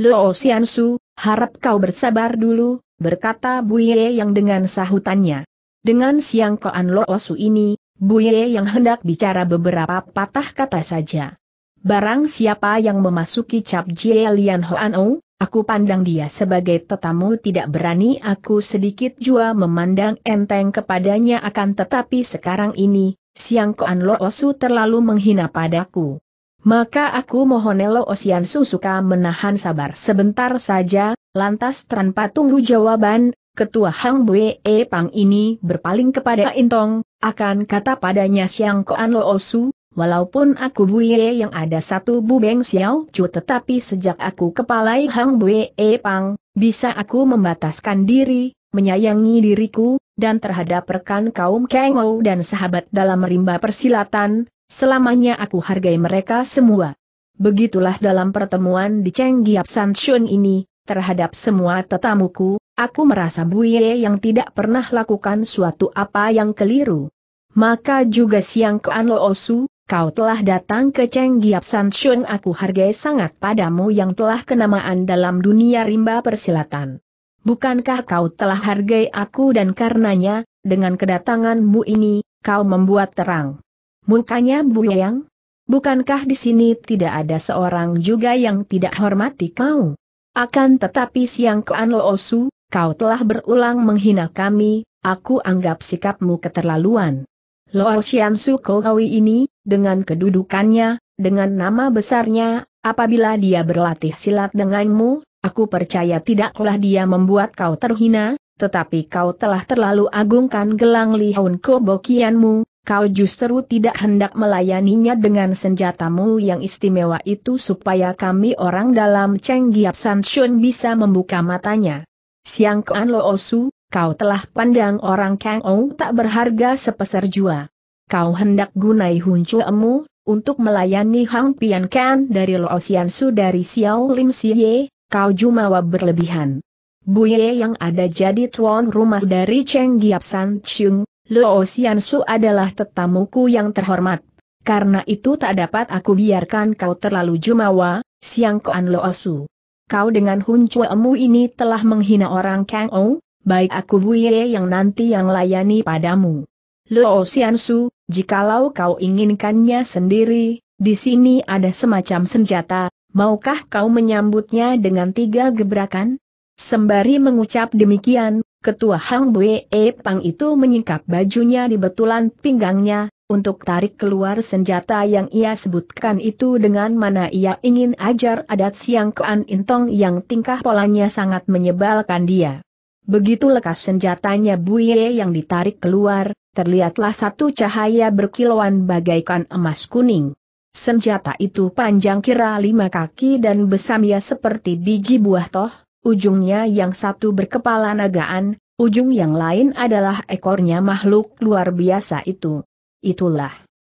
Speaker 1: Luo Xiansu, harap kau bersabar dulu, berkata Buye yang dengan sahutannya. Dengan siang koan loosu ini, Buye yang hendak bicara beberapa patah kata saja. Barang siapa yang memasuki cap Jie Lian Hoan Ou, aku pandang dia sebagai tetamu tidak berani aku sedikit jua memandang enteng kepadanya akan tetapi sekarang ini, siang koan loosu terlalu menghina padaku. Maka aku mohon elo Osian Susuka menahan sabar sebentar saja, lantas tanpa tunggu jawaban, ketua Hang E Pang ini berpaling kepada Intong, akan kata padanya Siang Koan Lo Osu, Walaupun aku Bue yang ada satu beng Xiao Chu tetapi sejak aku kepalai Hang Bue E Pang, bisa aku membataskan diri, menyayangi diriku, dan terhadap rekan kaum Kengou dan sahabat dalam rimba persilatan, Selamanya aku hargai mereka semua. Begitulah dalam pertemuan di Cheng Giap San Shun ini, terhadap semua tetamuku, aku merasa Buye yang tidak pernah lakukan suatu apa yang keliru. Maka juga siang ke Anlo Osu, kau telah datang ke Cheng Giap San Shun aku hargai sangat padamu yang telah kenamaan dalam dunia rimba persilatan. Bukankah kau telah hargai aku dan karenanya, dengan kedatanganmu ini, kau membuat terang Mukanya Yang? Bukankah di sini tidak ada seorang juga yang tidak hormati kau? Akan tetapi siang Koan osu, kau telah berulang menghina kami, aku anggap sikapmu keterlaluan. Loor Xian Sukowi ini, dengan kedudukannya, dengan nama besarnya, apabila dia berlatih silat denganmu, aku percaya tidaklah dia membuat kau terhina, tetapi kau telah terlalu agungkan gelang Lihaun Kobokianmu, kau justru tidak hendak melayaninya dengan senjatamu yang istimewa itu supaya kami orang dalam Cheng Giap San Shun bisa membuka matanya. Siang Kuan Lo Osu, kau telah pandang orang Kang Ou tak berharga sepeser jua. Kau hendak gunai emu untuk melayani Hang Pian Kan dari Lo Su dari Xiao Lim Siye, kau jumawa berlebihan. Buye yang ada jadi tuan rumah dari Cheng Giap San Chung, Luo Xiansu adalah tetamuku yang terhormat. Karena itu tak dapat aku biarkan kau terlalu jumawa, Siang Koan Luo Su. Kau dengan Emu ini telah menghina orang Kang Ou, baik aku buye yang nanti yang layani padamu. Luo Xiansu, jikalau kau inginkannya sendiri, di sini ada semacam senjata, maukah kau menyambutnya dengan tiga gebrakan? Sembari mengucap demikian, Ketua Hang E Pang itu menyingkap bajunya di betulan pinggangnya, untuk tarik keluar senjata yang ia sebutkan itu dengan mana ia ingin ajar adat siang Kean Intong yang tingkah polanya sangat menyebalkan dia. Begitu lekas senjatanya Buye yang ditarik keluar, terlihatlah satu cahaya berkilauan bagaikan emas kuning. Senjata itu panjang kira lima kaki dan besamia seperti biji buah toh, ujungnya yang satu berkepala nagaan, ujung yang lain adalah ekornya makhluk luar biasa itu. Itulah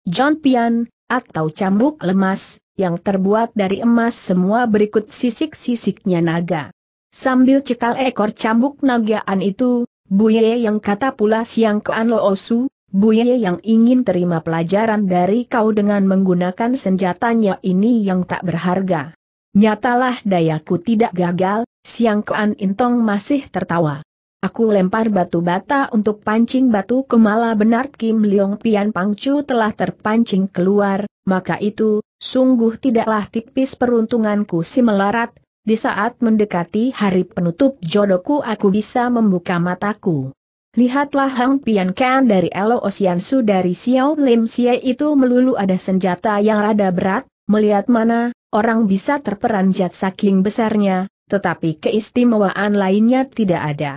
Speaker 1: John Pian, atau cambuk lemas, yang terbuat dari emas semua berikut sisik-sisiknya naga. Sambil cekal ekor cambuk nagaan itu, Buye yang kata pula siang ke Anlo Osu, Buye yang ingin terima pelajaran dari kau dengan menggunakan senjatanya ini yang tak berharga. Nyatalah dayaku tidak gagal, Siang Kuan Intong masih tertawa. Aku lempar batu bata untuk pancing batu kemala benar Kim Leong Pian Pangcu telah terpancing keluar, maka itu, sungguh tidaklah tipis peruntunganku si melarat, di saat mendekati hari penutup jodohku aku bisa membuka mataku. Lihatlah Hang Pian Kan dari Elo Osiansu dari Xiao Lim Xie itu melulu ada senjata yang rada berat, melihat mana, orang bisa terperanjat saking besarnya, tetapi keistimewaan lainnya tidak ada.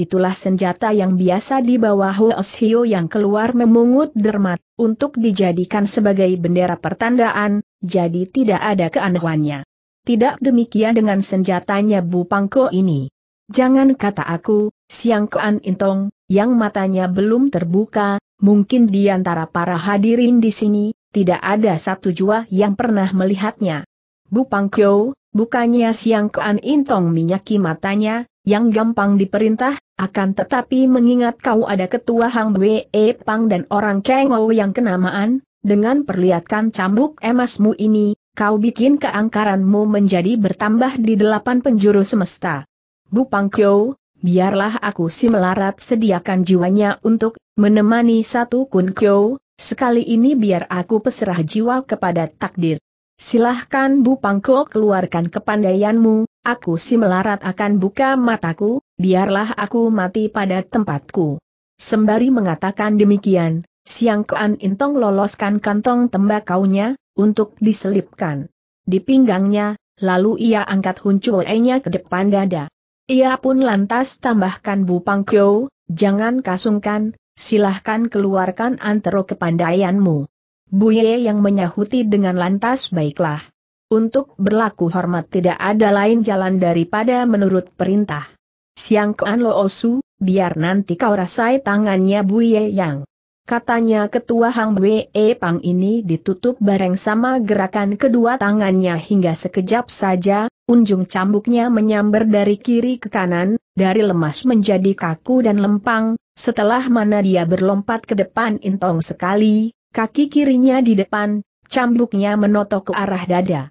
Speaker 1: Itulah senjata yang biasa dibawa Hoos Hio yang keluar memungut dermat, untuk dijadikan sebagai bendera pertandaan, jadi tidak ada keanehannya. Tidak demikian dengan senjatanya Bu Pangko ini. Jangan kata aku, Siang kean Intong, yang matanya belum terbuka, mungkin di antara para hadirin di sini, tidak ada satu jua yang pernah melihatnya. Bu Pangko, Bukannya Siang Kuan Intong minyaki matanya, yang gampang diperintah, akan tetapi mengingat kau ada ketua Hang Wee e Pang dan orang Kengo yang kenamaan, dengan perlihatkan cambuk emasmu ini, kau bikin keangkaranmu menjadi bertambah di delapan penjuru semesta. Bu Pang Kyo, biarlah aku si melarat sediakan jiwanya untuk menemani satu Kun Kyo, sekali ini biar aku peserah jiwa kepada takdir. Silahkan Bu Pangko keluarkan kepandaianmu, aku si melarat akan buka mataku, biarlah aku mati pada tempatku. Sembari mengatakan demikian, Siang Kuan Intong loloskan kantong tembakaunya, untuk diselipkan. Di pinggangnya, lalu ia angkat huncuoenya ke depan dada. Ia pun lantas tambahkan Bu Pangko, jangan kasungkan, silahkan keluarkan antero kepandaianmu. Buye yang menyahuti dengan lantas baiklah. Untuk berlaku hormat tidak ada lain jalan daripada menurut perintah. Siang Kuan Lo Osu, biar nanti kau rasai tangannya Buye Yang. Katanya ketua Hang Wee e Pang ini ditutup bareng sama gerakan kedua tangannya hingga sekejap saja, unjung cambuknya menyambar dari kiri ke kanan, dari lemas menjadi kaku dan lempang, setelah mana dia berlompat ke depan intong sekali, Kaki kirinya di depan, cambuknya menotok ke arah dada.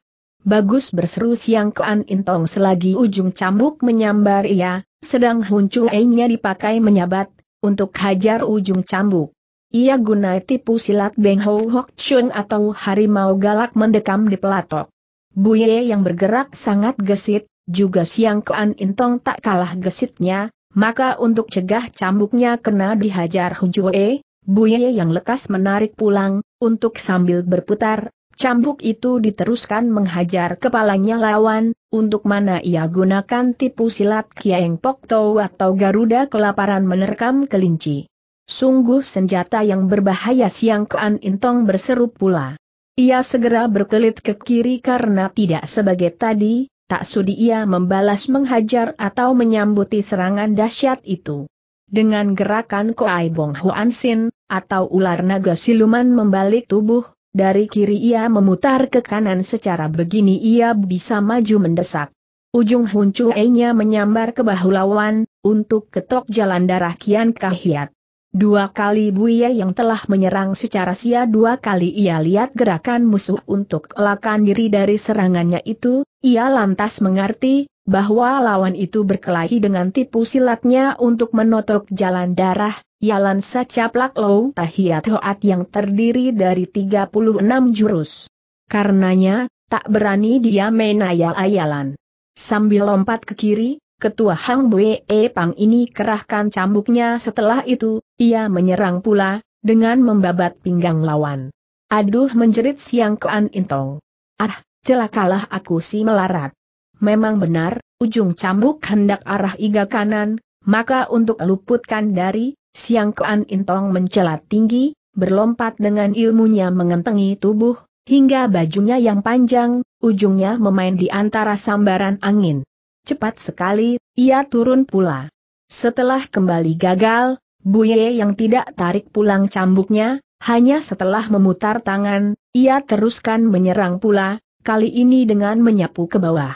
Speaker 1: Bagus berseru Siang Koan Intong selagi ujung cambuk menyambar ia, sedang huncu chuei dipakai menyabat, untuk hajar ujung cambuk. Ia guna tipu silat Beng Ho Hok Chun atau harimau galak mendekam di pelatok. Buye yang bergerak sangat gesit, juga Siang Koan Intong tak kalah gesitnya, maka untuk cegah cambuknya kena dihajar Hun Chue, Buye yang lekas menarik pulang, untuk sambil berputar, cambuk itu diteruskan menghajar kepalanya lawan, untuk mana ia gunakan tipu silat Kieng Pokto atau Garuda kelaparan menerkam kelinci. Sungguh senjata yang berbahaya siang Kean Intong berseru pula. Ia segera berkelit ke kiri karena tidak sebagai tadi, tak sudi ia membalas menghajar atau menyambuti serangan dahsyat itu. Dengan gerakan Koai Bong Huan Sin, atau ular naga siluman membalik tubuh, dari kiri ia memutar ke kanan secara begini ia bisa maju mendesak. Ujung E-nya menyambar ke bahu lawan, untuk ketok jalan darah Kian Kahyat. Dua kali Buya yang telah menyerang secara sia dua kali ia lihat gerakan musuh untuk elakan diri dari serangannya itu, ia lantas mengerti, bahwa lawan itu berkelahi dengan tipu silatnya untuk menotok jalan darah, Yalan Sacaplak Low Tahiyat Hoat yang terdiri dari 36 jurus. Karenanya, tak berani dia main ayal ayalan Sambil lompat ke kiri, ketua Hang Bwe Pang ini kerahkan cambuknya setelah itu, ia menyerang pula, dengan membabat pinggang lawan. Aduh menjerit siang kean Intong. Ah, celakalah aku si melarat. Memang benar, ujung cambuk hendak arah iga kanan, maka untuk luputkan dari, Siang Kuan Intong mencelat tinggi, berlompat dengan ilmunya mengentengi tubuh, hingga bajunya yang panjang, ujungnya memain di antara sambaran angin. Cepat sekali, ia turun pula. Setelah kembali gagal, Buye yang tidak tarik pulang cambuknya, hanya setelah memutar tangan, ia teruskan menyerang pula, kali ini dengan menyapu ke bawah.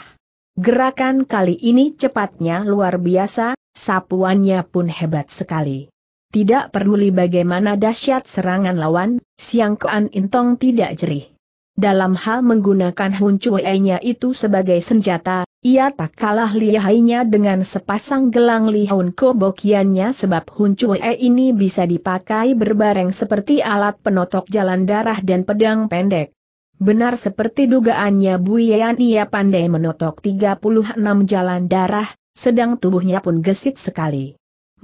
Speaker 1: Gerakan kali ini cepatnya luar biasa, sapuannya pun hebat sekali. Tidak peduli bagaimana dahsyat serangan lawan, Siang Kuan Intong tidak jerih. Dalam hal menggunakan Hun chue nya itu sebagai senjata, ia tak kalah lihainya dengan sepasang gelang lihun kobokiannya sebab Hun Chue ini bisa dipakai berbareng seperti alat penotok jalan darah dan pedang pendek. Benar seperti dugaannya Yan ia pandai menotok 36 jalan darah, sedang tubuhnya pun gesit sekali.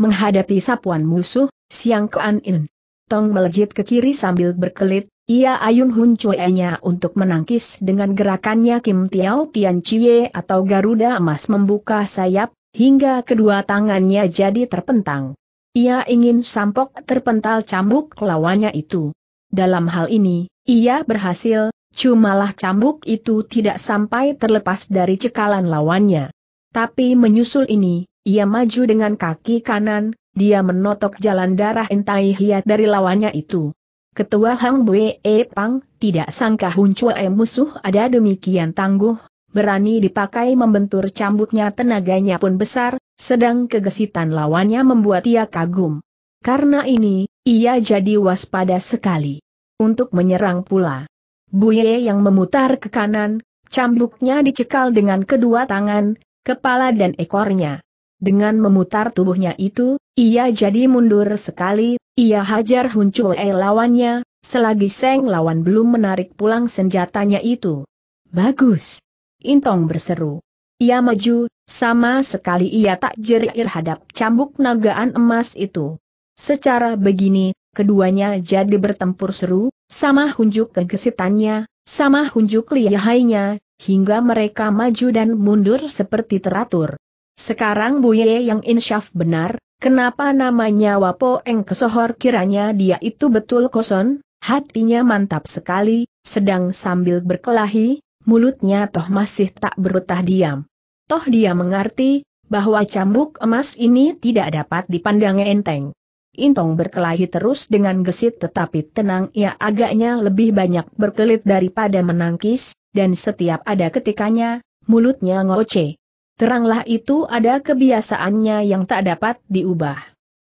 Speaker 1: Menghadapi sapuan musuh, Siang Kuan In. Tong melejit ke kiri sambil berkelit, ia ayun hun nya untuk menangkis dengan gerakannya Kim Tiao Tian Chie atau Garuda Emas membuka sayap, hingga kedua tangannya jadi terpentang. Ia ingin sampok terpental cambuk lawannya itu. Dalam hal ini, ia berhasil, cumalah cambuk itu tidak sampai terlepas dari cekalan lawannya. Tapi menyusul ini, ia maju dengan kaki kanan, dia menotok jalan darah entai hiat dari lawannya itu. Ketua Hang Bue e Pang, tidak sangka Hun Chue e musuh ada demikian tangguh, berani dipakai membentur cambuknya tenaganya pun besar, sedang kegesitan lawannya membuat ia kagum. Karena ini, ia jadi waspada sekali. Untuk menyerang pula. Bu Ye yang memutar ke kanan, cambuknya dicekal dengan kedua tangan, kepala dan ekornya. Dengan memutar tubuhnya itu, ia jadi mundur sekali, ia hajar Hun Chue lawannya, selagi Seng lawan belum menarik pulang senjatanya itu. Bagus! Intong berseru. Ia maju, sama sekali ia tak jerir hadap cambuk nagaan emas itu. Secara begini, keduanya jadi bertempur seru, sama hunjuk kegesitannya, sama hunjuk lihainya, hingga mereka maju dan mundur seperti teratur. Sekarang Buye yang insyaf benar, kenapa namanya Wapo Eng kesohor kiranya dia itu betul koson, hatinya mantap sekali, sedang sambil berkelahi, mulutnya toh masih tak berutah diam. Toh dia mengerti, bahwa cambuk emas ini tidak dapat dipandang enteng. Intong berkelahi terus dengan gesit tetapi tenang ia agaknya lebih banyak berkelit daripada menangkis, dan setiap ada ketikanya, mulutnya ngoceh. Teranglah itu ada kebiasaannya yang tak dapat diubah.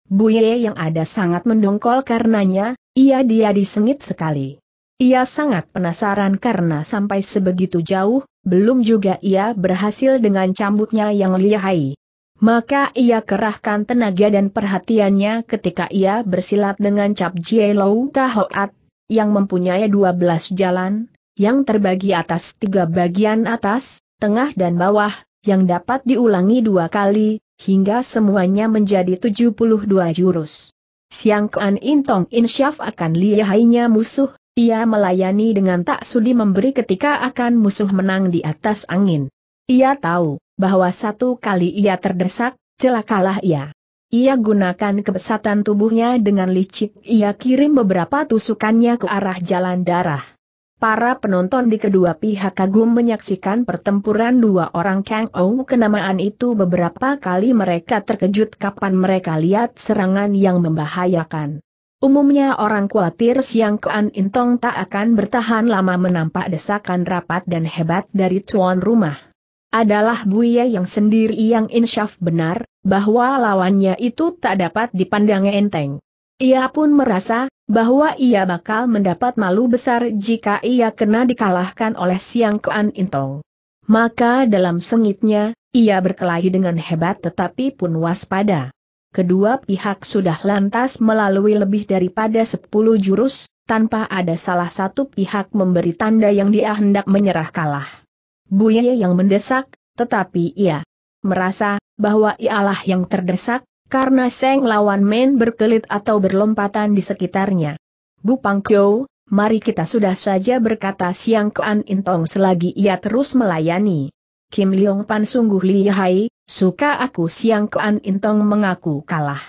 Speaker 1: Buye yang ada sangat mendongkol karenanya, ia dia disengit sekali. Ia sangat penasaran karena sampai sebegitu jauh, belum juga ia berhasil dengan cambuknya yang lihai. Maka ia kerahkan tenaga dan perhatiannya ketika ia bersilat dengan cap Jielou Tahoat, yang mempunyai 12 jalan, yang terbagi atas tiga bagian atas, tengah dan bawah, yang dapat diulangi dua kali, hingga semuanya menjadi 72 jurus. Siang Kuan Intong insyaf akan lihainya musuh, ia melayani dengan tak sudi memberi ketika akan musuh menang di atas angin. Ia tahu, bahwa satu kali ia terdesak, celakalah ia. Ia gunakan kebesatan tubuhnya dengan licik, ia kirim beberapa tusukannya ke arah jalan darah. Para penonton di kedua pihak kagum menyaksikan pertempuran dua orang Kang Ou kenamaan itu beberapa kali mereka terkejut kapan mereka lihat serangan yang membahayakan. Umumnya orang khawatir Siang Kuan Intong tak akan bertahan lama menampak desakan rapat dan hebat dari tuan rumah. Adalah Buya yang sendiri yang insyaf benar, bahwa lawannya itu tak dapat dipandang enteng. Ia pun merasa, bahwa ia bakal mendapat malu besar jika ia kena dikalahkan oleh Siang Kuan Intong. Maka dalam sengitnya, ia berkelahi dengan hebat tetapi pun waspada. Kedua pihak sudah lantas melalui lebih daripada 10 jurus, tanpa ada salah satu pihak memberi tanda yang dia hendak menyerah kalah. Buya yang mendesak, tetapi ia merasa bahwa ialah yang terdesak, karena Seng lawan Men berkelit atau berlompatan di sekitarnya. Bu Pang Kyo, mari kita sudah saja berkata Siang Ke An Intong selagi ia terus melayani. Kim Leong Pan sungguh lihai, suka aku Siang Ke An Intong mengaku kalah.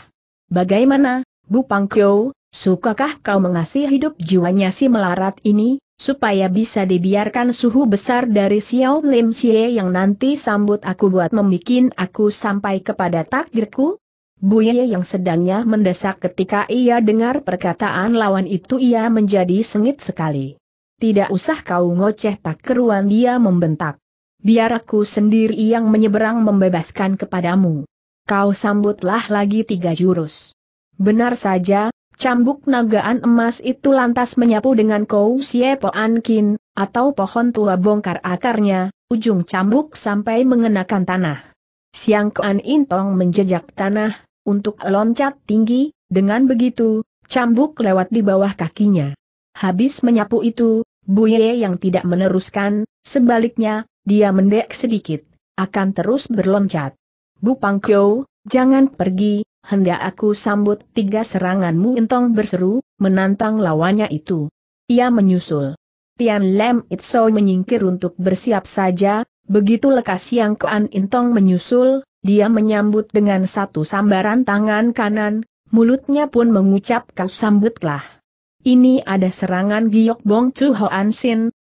Speaker 1: Bagaimana, Bu Pang Kyo, sukakah kau mengasihi hidup jiwanya si melarat ini, supaya bisa dibiarkan suhu besar dari Xiao Lim Xie yang nanti sambut aku buat membikin aku sampai kepada takdirku? Buye yang sedangnya mendesak ketika ia dengar perkataan lawan itu ia menjadi sengit sekali. Tidak usah kau ngoceh tak keruan dia membentak. Biar aku sendiri yang menyeberang membebaskan kepadamu. Kau sambutlah lagi tiga jurus. Benar saja, cambuk nagaan emas itu lantas menyapu dengan kau siepo ankin, atau pohon tua bongkar akarnya, ujung cambuk sampai mengenakan tanah. Siang Kuan Intong menjejak tanah, untuk loncat tinggi, dengan begitu, cambuk lewat di bawah kakinya. Habis menyapu itu, Bu Ye yang tidak meneruskan, sebaliknya, dia mendek sedikit, akan terus berloncat. Bu Pangkyo, jangan pergi, hendak aku sambut tiga seranganmu entong berseru, menantang lawannya itu. Ia menyusul. Tian Lem Itso menyingkir untuk bersiap saja, begitu lekas yang Koan Intong menyusul, dia menyambut dengan satu sambaran tangan kanan, mulutnya pun mengucap kau sambutlah. Ini ada serangan giok bong cu hoan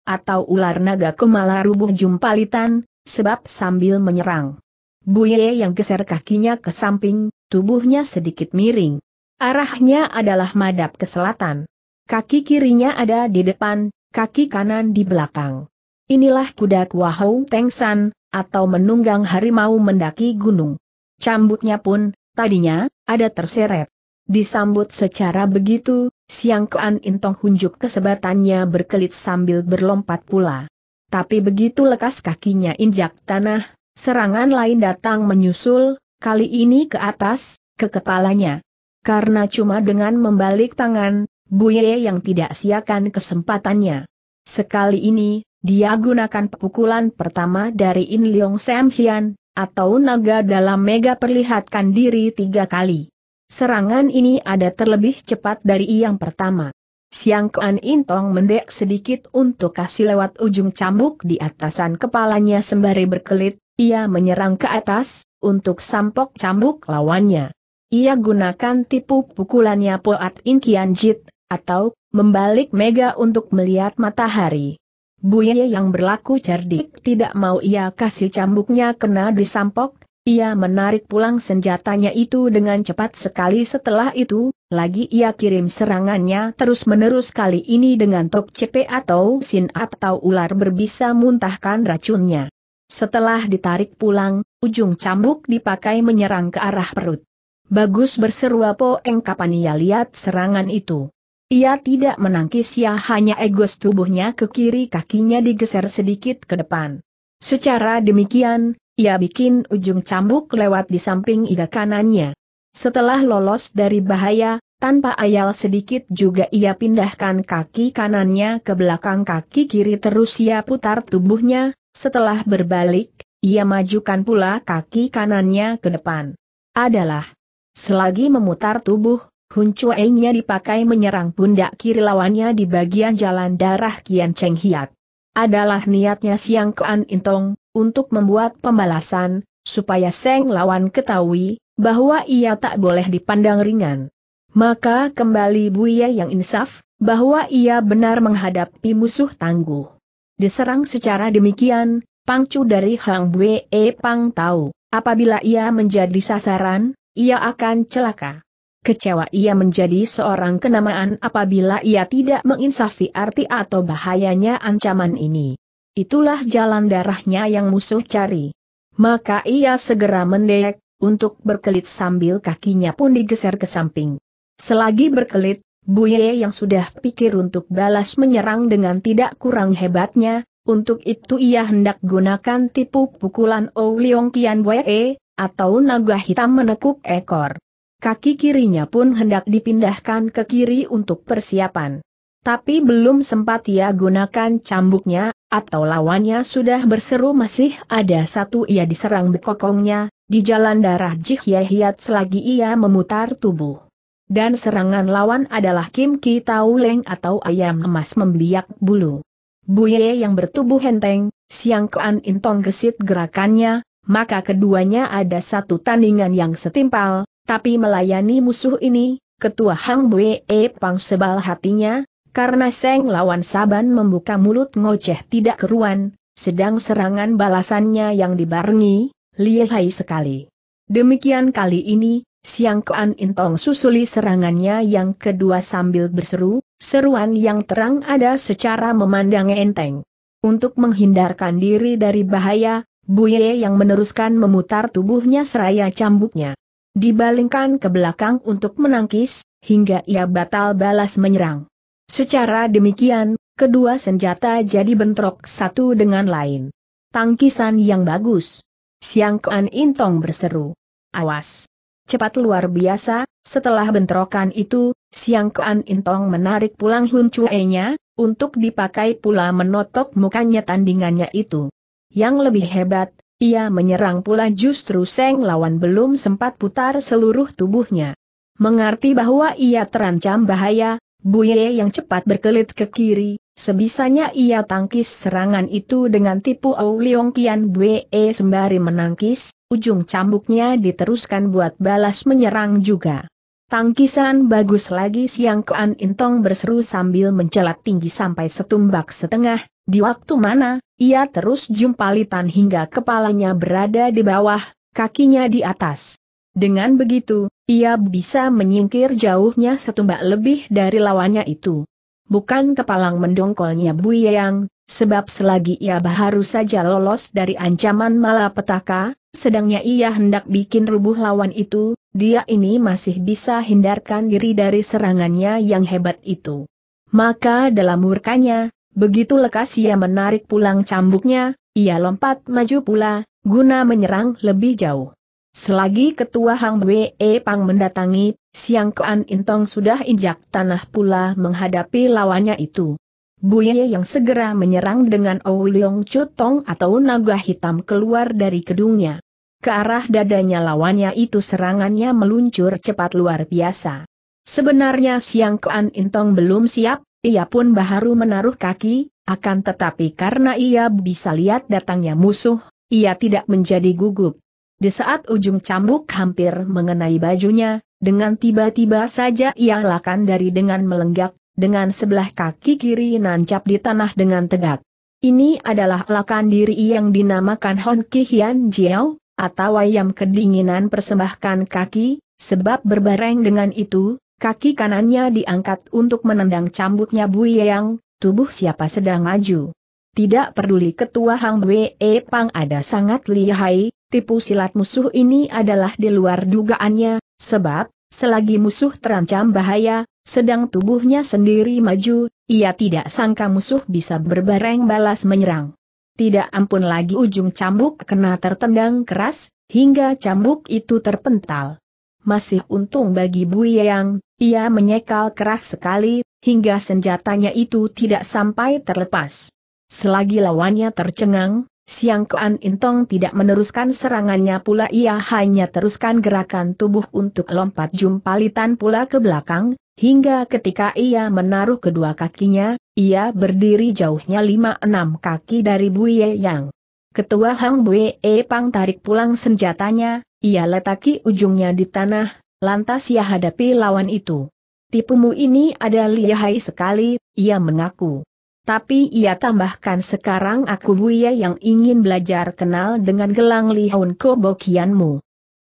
Speaker 1: atau ular naga kemala rubuh jumpalitan, sebab sambil menyerang. Buye yang geser kakinya ke samping, tubuhnya sedikit miring. Arahnya adalah madap ke selatan. Kaki kirinya ada di depan, kaki kanan di belakang. Inilah kuda Kuahou San atau menunggang harimau mendaki gunung. Cambuknya pun, tadinya, ada terseret. Disambut secara begitu, Siang kean Intong hunjuk kesebatannya berkelit sambil berlompat pula. Tapi begitu lekas kakinya injak tanah, serangan lain datang menyusul, kali ini ke atas, ke kepalanya. Karena cuma dengan membalik tangan, Buye yang tidak siakan kesempatannya. Sekali ini, dia gunakan pukulan pertama dari In Leong Sam Hian, atau naga dalam mega perlihatkan diri tiga kali. Serangan ini ada terlebih cepat dari yang pertama. Siang Kuan Intong mendek sedikit untuk kasih lewat ujung cambuk di atasan kepalanya sembari berkelit, ia menyerang ke atas, untuk sampok cambuk lawannya. Ia gunakan tipu pukulannya Poat In Kian Jit, atau, membalik mega untuk melihat matahari. Buye yang berlaku cerdik tidak mau ia kasih cambuknya kena disampok, ia menarik pulang senjatanya itu dengan cepat sekali setelah itu, lagi ia kirim serangannya terus-menerus kali ini dengan tok cepe atau sin atau ular berbisa muntahkan racunnya. Setelah ditarik pulang, ujung cambuk dipakai menyerang ke arah perut. Bagus berseru Po engkapan ia lihat serangan itu. Ia tidak menangkis ya hanya egos tubuhnya ke kiri kakinya digeser sedikit ke depan. Secara demikian, ia bikin ujung cambuk lewat di samping iga kanannya. Setelah lolos dari bahaya, tanpa ayal sedikit juga ia pindahkan kaki kanannya ke belakang kaki kiri terus ia putar tubuhnya, setelah berbalik, ia majukan pula kaki kanannya ke depan. Adalah. Selagi memutar tubuh, Huncuainya dipakai menyerang pundak kiri lawannya di bagian jalan darah Kian Cheng Hiat. Adalah niatnya Siang Kuan Intong, untuk membuat pembalasan, supaya Seng lawan ketahui, bahwa ia tak boleh dipandang ringan. Maka kembali Buya yang insaf, bahwa ia benar menghadapi musuh tangguh. Diserang secara demikian, Pangcu dari Hang Bue Pang tahu, apabila ia menjadi sasaran, ia akan celaka. Kecewa ia menjadi seorang kenamaan apabila ia tidak menginsafi arti atau bahayanya ancaman ini. Itulah jalan darahnya yang musuh cari. Maka ia segera mendek, untuk berkelit sambil kakinya pun digeser ke samping. Selagi berkelit, Bu Ye yang sudah pikir untuk balas menyerang dengan tidak kurang hebatnya, untuk itu ia hendak gunakan tipu pukulan O Leong Kian Ye atau naga hitam menekuk ekor. Kaki kirinya pun hendak dipindahkan ke kiri untuk persiapan. Tapi belum sempat ia gunakan cambuknya, atau lawannya sudah berseru masih ada satu ia diserang bekokongnya, di jalan darah Jih yahiat selagi ia memutar tubuh. Dan serangan lawan adalah Kim Ki Tau Leng atau ayam emas membiak bulu. Buye yang bertubuh henteng, Siang Kuan Intong gesit gerakannya, maka keduanya ada satu tandingan yang setimpal, tapi melayani musuh ini, ketua Hang Bwe e Pang sebal hatinya, karena Seng lawan Saban membuka mulut ngoceh tidak keruan, sedang serangan balasannya yang dibarengi, lihai sekali. Demikian kali ini, Siang Kuan Intong susuli serangannya yang kedua sambil berseru, seruan yang terang ada secara memandang enteng. Untuk menghindarkan diri dari bahaya, Buye yang meneruskan memutar tubuhnya seraya cambuknya dibalingkan ke belakang untuk menangkis, hingga ia batal balas menyerang. Secara demikian, kedua senjata jadi bentrok satu dengan lain. Tangkisan yang bagus. Siang Kuan Intong berseru. Awas! Cepat luar biasa, setelah bentrokan itu, Siang Kuan Intong menarik pulang Hun Chue-nya, untuk dipakai pula menotok mukanya tandingannya itu. Yang lebih hebat, ia menyerang pula justru Seng lawan belum sempat putar seluruh tubuhnya. Mengerti bahwa ia terancam bahaya, Bu Ye yang cepat berkelit ke kiri, sebisanya ia tangkis serangan itu dengan tipu Au Leong Kian Buye sembari menangkis, ujung cambuknya diteruskan buat balas menyerang juga. Tangkisan bagus lagi siang Kuan Intong berseru sambil mencelat tinggi sampai setumbak setengah, di waktu mana, ia terus jumpalitan hingga kepalanya berada di bawah, kakinya di atas. Dengan begitu, ia bisa menyingkir jauhnya setumbak lebih dari lawannya itu. Bukan kepalang mendongkolnya Buyang, sebab selagi ia baru saja lolos dari ancaman malapetaka, sedangnya ia hendak bikin rubuh lawan itu, dia ini masih bisa hindarkan diri dari serangannya yang hebat itu. Maka dalam murkanya, Begitu lekas ia menarik pulang cambuknya, ia lompat maju pula, guna menyerang lebih jauh. Selagi ketua Hang Wei e Pang mendatangi, Siang Kuan Intong sudah injak tanah pula menghadapi lawannya itu. Buye e yang segera menyerang dengan Owilyong Chutong atau naga hitam keluar dari gedungnya. Ke arah dadanya lawannya itu serangannya meluncur cepat luar biasa. Sebenarnya Siang Kuan Intong belum siap, ia pun baru menaruh kaki, akan tetapi karena ia bisa lihat datangnya musuh, ia tidak menjadi gugup. Di saat ujung cambuk hampir mengenai bajunya, dengan tiba-tiba saja ia lakan dari dengan melenggak, dengan sebelah kaki kiri nancap di tanah dengan tegak. Ini adalah lakan diri yang dinamakan Hon Kihian Jiao, atau ayam kedinginan persembahkan kaki, sebab berbareng dengan itu, Kaki kanannya diangkat untuk menendang cambuknya Bui Yang, tubuh siapa sedang maju. Tidak peduli ketua Hang Wei Pang ada sangat lihai, tipu silat musuh ini adalah di luar dugaannya, sebab, selagi musuh terancam bahaya, sedang tubuhnya sendiri maju, ia tidak sangka musuh bisa berbareng balas menyerang. Tidak ampun lagi ujung cambuk kena tertendang keras, hingga cambuk itu terpental masih untung bagi Bu Yang, ia menyekal keras sekali, hingga senjatanya itu tidak sampai terlepas. Selagi lawannya tercengang, Siang Kuan Intong tidak meneruskan serangannya pula ia hanya teruskan gerakan tubuh untuk lompat jumpalitan pula ke belakang, hingga ketika ia menaruh kedua kakinya, ia berdiri jauhnya lima enam kaki dari Buye Yang. Ketua Hang Bue Pang tarik pulang senjatanya, ia letaki ujungnya di tanah, lantas ia hadapi lawan itu. Tipumu ini ada lihai sekali, ia mengaku. Tapi ia tambahkan sekarang aku Buya yang ingin belajar kenal dengan gelang Li Kobokianmu.